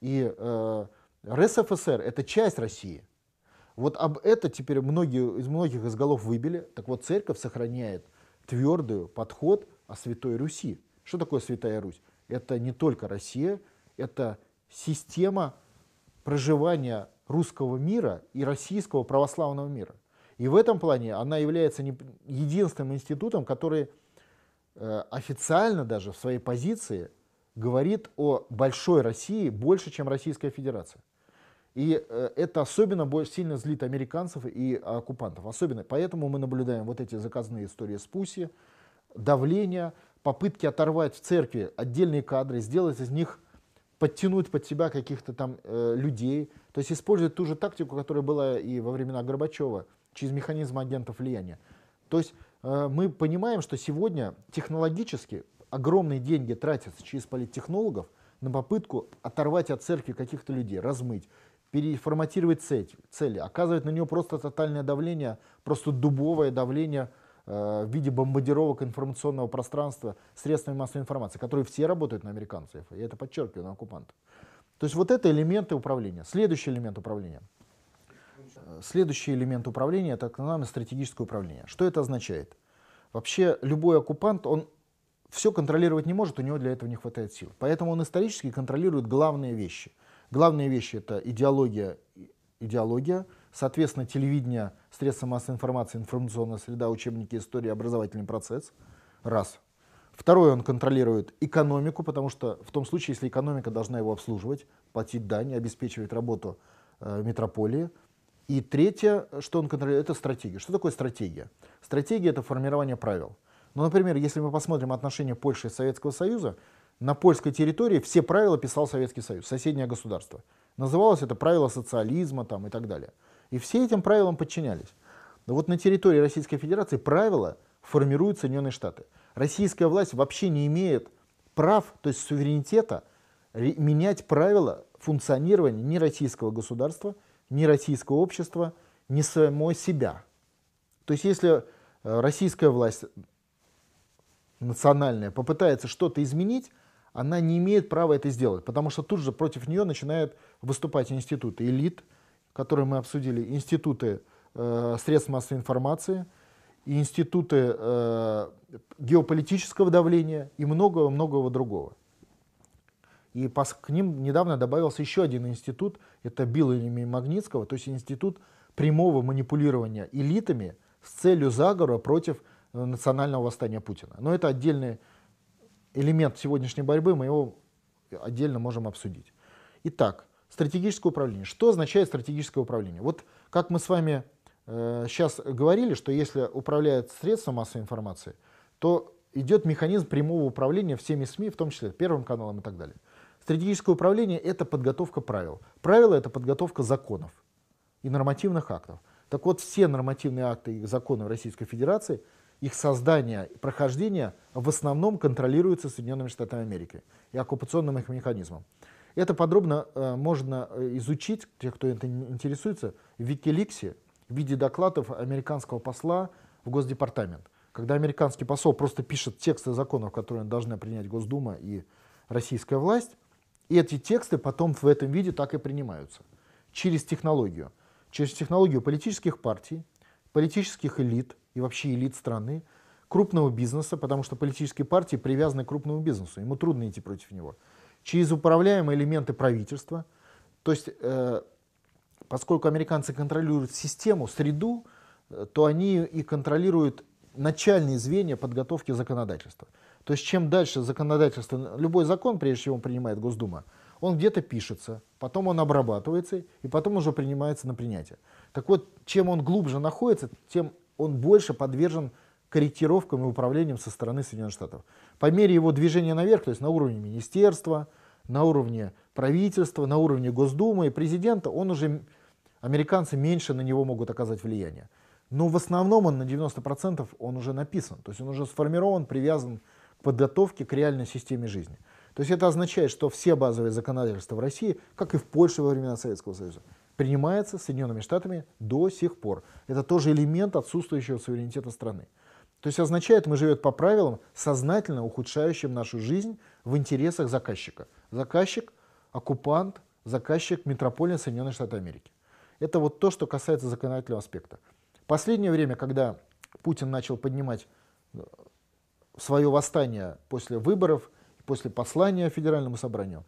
и э, РСФСР это часть России. Вот об это теперь многие, из многих из голов выбили. Так вот, церковь сохраняет твердый подход о Святой Руси. Что такое Святая Русь? Это не только Россия, это система проживания русского мира и российского православного мира. И в этом плане она является не, единственным институтом, который э, официально даже в своей позиции говорит о большой России больше, чем Российская Федерация. И э, это особенно больше, сильно злит американцев и оккупантов. Особенно поэтому мы наблюдаем вот эти заказные истории с Пуси, давление, попытки оторвать в церкви отдельные кадры, сделать из них, подтянуть под себя каких-то там э, людей – то есть используют ту же тактику, которая была и во времена Горбачева, через механизм агентов влияния. То есть э, мы понимаем, что сегодня технологически огромные деньги тратятся через политтехнологов на попытку оторвать от церкви каких-то людей, размыть, переформатировать цель, цели, оказывать на нее просто тотальное давление, просто дубовое давление э, в виде бомбардировок информационного пространства средствами массовой информации, которые все работают на американцев, я это подчеркиваю, на оккупантов. То есть вот это элементы управления. Следующий элемент управления. Э, следующий элемент управления это так называемое стратегическое управление. Что это означает? Вообще любой оккупант, он все контролировать не может, у него для этого не хватает сил. Поэтому он исторически контролирует главные вещи. Главные вещи это идеология, идеология, соответственно, телевидение, средства массовой информации, информационная среда, учебники истории, образовательный процесс. Раз. Второе, он контролирует экономику, потому что в том случае, если экономика должна его обслуживать, платить дань, обеспечивать работу э, метрополии. И третье, что он контролирует, это стратегия. Что такое стратегия? Стратегия — это формирование правил. Ну, например, если мы посмотрим отношения Польши и Советского Союза, на польской территории все правила писал Советский Союз, соседнее государство. Называлось это правило социализма там, и так далее. И все этим правилам подчинялись. Но вот на территории Российской Федерации правила формируют Соединенные Штаты — Российская власть вообще не имеет прав, то есть суверенитета, менять правила функционирования ни российского государства, ни российского общества, ни самой себя. То есть если э, российская власть национальная попытается что-то изменить, она не имеет права это сделать, потому что тут же против нее начинают выступать институты элит, которые мы обсудили, институты э, средств массовой информации, и институты э, геополитического давления и многого-многого другого. И пос, к ним недавно добавился еще один институт, это Билл и Магнитского, то есть институт прямого манипулирования элитами с целью заговора против э, национального восстания Путина. Но это отдельный элемент сегодняшней борьбы, мы его отдельно можем обсудить. Итак, стратегическое управление. Что означает стратегическое управление? Вот как мы с вами сейчас э, говорили, что если управляют средством массовой информации, то идет механизм прямого управления всеми СМИ, в том числе Первым каналом и так далее. Стратегическое управление – это подготовка правил. Правила – это подготовка законов и нормативных актов. Так вот, все нормативные акты и законы в Российской Федерации, их создание и прохождение в основном контролируются Соединенными Штатами Америки и оккупационным их механизмом. Это подробно э, можно э, изучить, те, кто это интересуется, в Викиликсе, в виде докладов американского посла в Госдепартамент. Когда американский посол просто пишет тексты законов, которые должны принять Госдума и российская власть, и эти тексты потом в этом виде так и принимаются. Через технологию. Через технологию политических партий, политических элит и вообще элит страны, крупного бизнеса, потому что политические партии привязаны к крупному бизнесу, ему трудно идти против него. Через управляемые элементы правительства, то есть э, поскольку американцы контролируют систему, среду, э, то они и контролируют начальные звенья подготовки законодательства. То есть чем дальше законодательство, любой закон, прежде чем он принимает Госдума, он где-то пишется, потом он обрабатывается и потом уже принимается на принятие. Так вот, чем он глубже находится, тем он больше подвержен корректировкам и управлением со стороны Соединенных Штатов. По мере его движения наверх, то есть на уровне министерства, на уровне правительства, на уровне Госдумы и президента, он уже, американцы меньше на него могут оказать влияние. Но в основном он на 90% он уже написан, то есть он уже сформирован, привязан к подготовке к реальной системе жизни. То есть это означает, что все базовые законодательства в России, как и в Польше во времена Советского Союза, принимаются Соединенными Штатами до сих пор. Это тоже элемент отсутствующего суверенитета страны. То есть означает, мы живем по правилам, сознательно ухудшающим нашу жизнь в интересах заказчика. Заказчик, оккупант, заказчик метрополия Соединенных Штатов Америки. Это вот то, что касается законодательного аспекта. Последнее время, когда Путин начал поднимать э, свое восстание после выборов, после послания Федеральному собранию,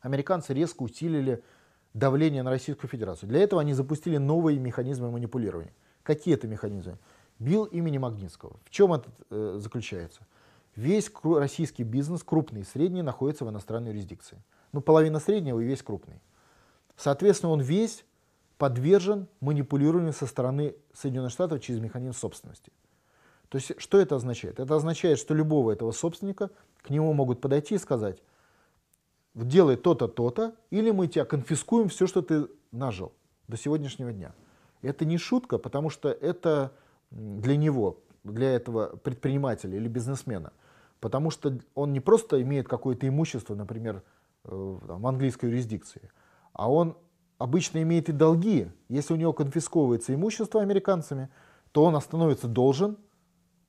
американцы резко усилили давление на Российскую Федерацию. Для этого они запустили новые механизмы манипулирования. Какие это механизмы? Бил имени Магнитского. В чем это э, заключается? Весь российский бизнес, крупный и средний, находится в иностранной юрисдикции. Ну, половина среднего и весь крупный. Соответственно, он весь подвержен манипулированию со стороны Соединенных Штатов через механизм собственности. То есть, что это означает? Это означает, что любого этого собственника к нему могут подойти и сказать, делай то-то, то-то, или мы тебя конфискуем все, что ты нажил до сегодняшнего дня. Это не шутка, потому что это для него, для этого предпринимателя или бизнесмена – потому что он не просто имеет какое-то имущество, например, э, в английской юрисдикции, а он обычно имеет и долги. Если у него конфисковывается имущество американцами, то он остановится должен,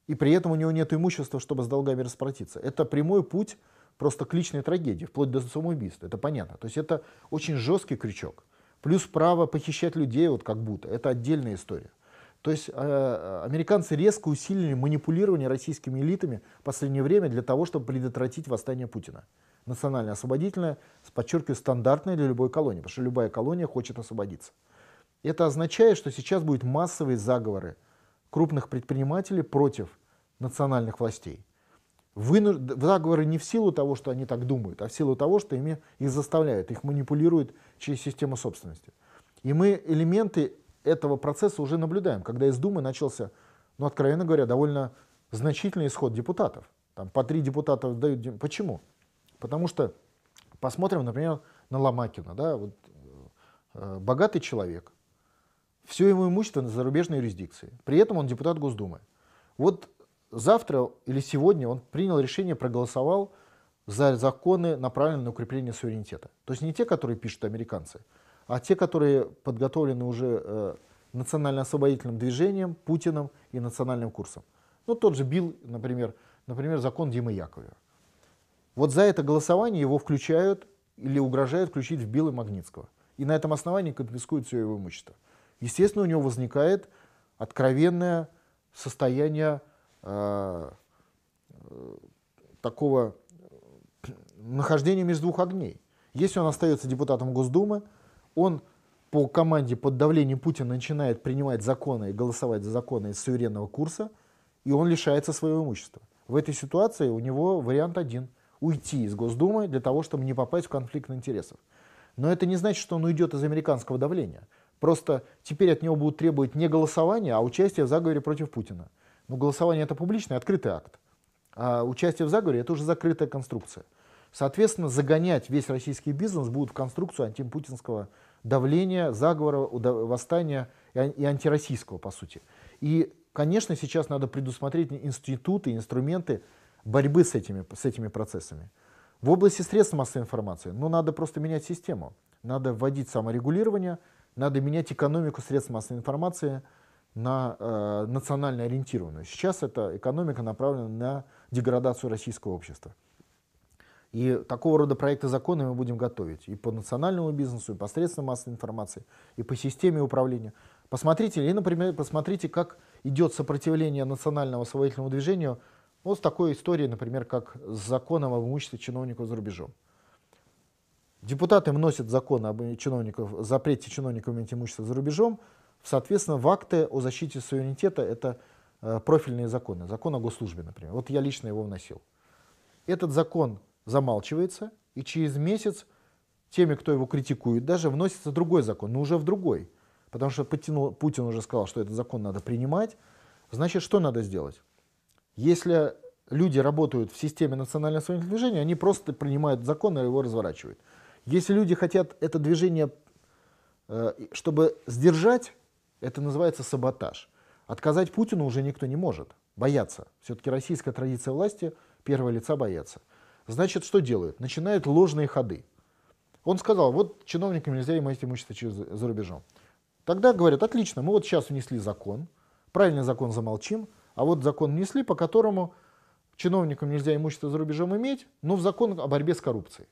и при этом у него нет имущества, чтобы с долгами расплатиться. Это прямой путь просто к личной трагедии, вплоть до самоубийства, это понятно. То есть это очень жесткий крючок. Плюс право похищать людей, вот как будто, это отдельная история. То есть э, э, американцы резко усилили манипулирование российскими элитами в последнее время для того, чтобы предотвратить восстание Путина. Национально освободительное, подчеркиваю, стандартное для любой колонии, потому что любая колония хочет освободиться. Это означает, что сейчас будут массовые заговоры крупных предпринимателей против национальных властей. Выну... Заговоры не в силу того, что они так думают, а в силу того, что ими их заставляют, их манипулируют через систему собственности. И мы элементы этого процесса уже наблюдаем, когда из Думы начался, ну, откровенно говоря, довольно значительный исход депутатов. Там по три депутата дают. Почему? Потому что посмотрим, например, на Ломакина. Да, вот, э, богатый человек, все его имущество на зарубежной юрисдикции. При этом он депутат Госдумы. Вот завтра или сегодня он принял решение, проголосовал за законы, направленные на укрепление суверенитета. То есть не те, которые пишут американцы, а те, которые подготовлены уже э, национально-освободительным движением, Путиным и национальным курсом. Ну, тот же Билл, например, например, закон Димы Яковлева. Вот за это голосование его включают или угрожают включить в Билла Магнитского. И на этом основании конфискуют все его имущество. Естественно, у него возникает откровенное состояние э, э такого э, нахождения между двух огней. Если он остается депутатом Госдумы, он по команде под давлением Путина начинает принимать законы и голосовать за законы из суверенного курса, и он лишается своего имущества. В этой ситуации у него вариант один – уйти из Госдумы для того, чтобы не попасть в конфликт интересов. Но это не значит, что он уйдет из американского давления. Просто теперь от него будут требовать не голосование, а участие в заговоре против Путина. Но ну, голосование – это публичный, открытый акт. А участие в заговоре – это уже закрытая конструкция. Соответственно, загонять весь российский бизнес будут в конструкцию антипутинского давления, заговора, восстания и антироссийского, по сути. И, конечно, сейчас надо предусмотреть институты, инструменты борьбы с этими, с этими процессами. В области средств массовой информации, ну, надо просто менять систему. Надо вводить саморегулирование, надо менять экономику средств массовой информации на э, национально ориентированную. Сейчас эта экономика направлена на деградацию российского общества. И такого рода проекты закона мы будем готовить и по национальному бизнесу, и по средствам массовой информации, и по системе управления. Посмотрите, или, например, посмотрите, как идет сопротивление национального освоительного движению. вот с такой историей, например, как с законом об имуществе чиновников за рубежом. Депутаты вносят закон об чиновников, запрете чиновников иметь имущество за рубежом, соответственно, в акты о защите суверенитета это э, профильные законы, закон о госслужбе, например. Вот я лично его вносил. Этот закон замалчивается, и через месяц теми, кто его критикует, даже вносится другой закон, но уже в другой. Потому что Путин, Путин уже сказал, что этот закон надо принимать. Значит, что надо сделать? Если люди работают в системе национального освободительного движения, они просто принимают закон и его разворачивают. Если люди хотят это движение, э, чтобы сдержать, это называется саботаж. Отказать Путину уже никто не может. бояться. Все-таки российская традиция власти первого лица бояться. Значит, что делают? Начинают ложные ходы. Он сказал, вот чиновникам нельзя иметь имущество через, за рубежом. Тогда говорят, отлично, мы вот сейчас внесли закон, правильный закон замолчим, а вот закон внесли, по которому чиновникам нельзя имущество за рубежом иметь, но в закон о борьбе с коррупцией.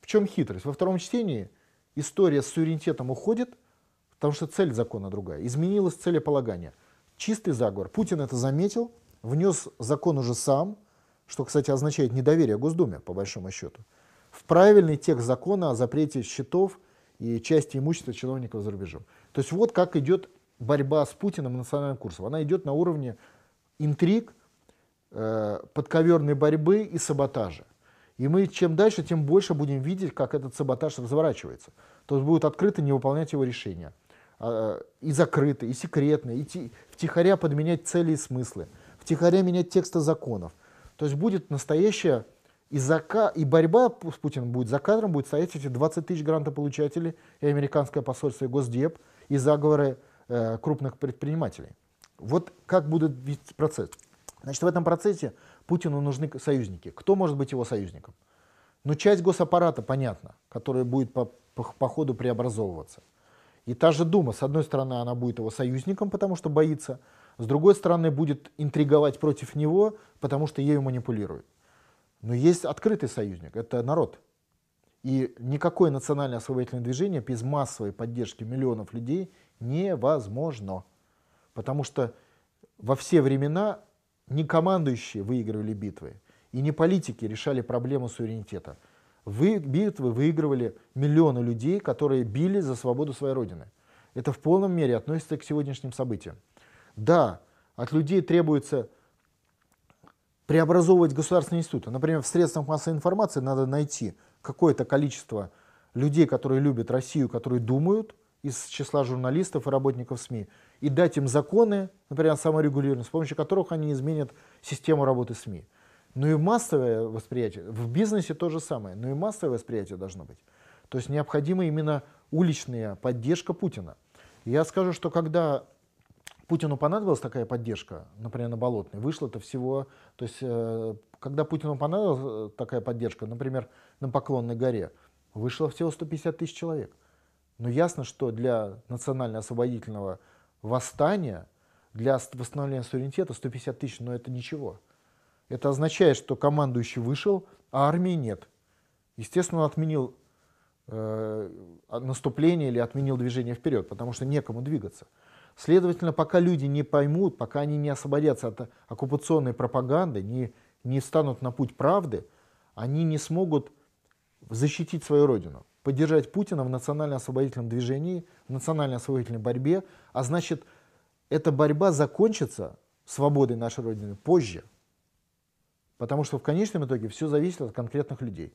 В чем хитрость? Во втором чтении история с суверенитетом уходит, потому что цель закона другая. Изменилось целеполагание. Чистый заговор. Путин это заметил, внес закон уже сам, что, кстати, означает недоверие Госдуме, по большому счету, в правильный текст закона о запрете счетов и части имущества чиновников за рубежом. То есть вот как идет борьба с Путиным и национальным курсом. Она идет на уровне интриг, э, подковерной борьбы и саботажа. И мы чем дальше, тем больше будем видеть, как этот саботаж разворачивается. То есть будут открыто не выполнять его решения. А, и закрыто, и секретно, и ти, втихаря подменять цели и смыслы, втихаря менять тексты законов – то есть будет настоящая и, зака... и борьба с Путиным будет за кадром, будет стоять эти 20 тысяч грантополучателей и американское посольство и Госдеп, и заговоры э, крупных предпринимателей. Вот как будет видеть процесс. Значит, в этом процессе Путину нужны союзники. Кто может быть его союзником? Ну, часть госаппарата, понятно, которая будет по, по, по ходу преобразовываться. И та же Дума, с одной стороны, она будет его союзником, потому что боится, с другой стороны будет интриговать против него, потому что ею манипулируют. Но есть открытый союзник, это народ. И никакое национальное освободительное движение без массовой поддержки миллионов людей невозможно. Потому что во все времена не командующие выигрывали битвы, и не политики решали проблему суверенитета. Вы, битвы выигрывали миллионы людей, которые били за свободу своей родины. Это в полном мере относится к сегодняшним событиям. Да, от людей требуется преобразовывать государственные институты. Например, в средствах массовой информации надо найти какое-то количество людей, которые любят Россию, которые думают из числа журналистов и работников СМИ, и дать им законы, например, саморегулирование, с помощью которых они изменят систему работы СМИ. Ну и массовое восприятие, в бизнесе то же самое, но и массовое восприятие должно быть. То есть необходима именно уличная поддержка Путина. Я скажу, что когда Путину понадобилась такая поддержка, например, на Болотной, вышло это всего, то есть, э, когда Путину понадобилась э, такая поддержка, например, на Поклонной горе, вышло всего 150 тысяч человек. Но ясно, что для национально-освободительного восстания, для восстановления суверенитета 150 тысяч, но ну, это ничего. Это означает, что командующий вышел, а армии нет. Естественно, он отменил э, наступление или отменил движение вперед, потому что некому двигаться. Следовательно, пока люди не поймут, пока они не освободятся от оккупационной пропаганды, не, не станут на путь правды, они не смогут защитить свою родину, поддержать Путина в национально-освободительном движении, в национально-освободительной борьбе, а значит, эта борьба закончится свободой нашей Родины позже. Потому что в конечном итоге все зависит от конкретных людей.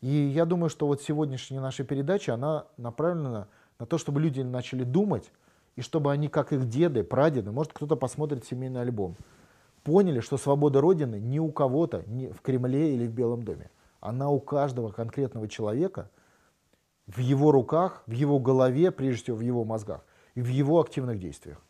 И я думаю, что вот сегодняшняя наша передача, она направлена на то, чтобы люди начали думать, и чтобы они, как их деды, прадеды, может кто-то посмотрит семейный альбом, поняли, что свобода Родины не у кого-то, не в Кремле или в Белом доме. Она у каждого конкретного человека, в его руках, в его голове, прежде всего в его мозгах и в его активных действиях.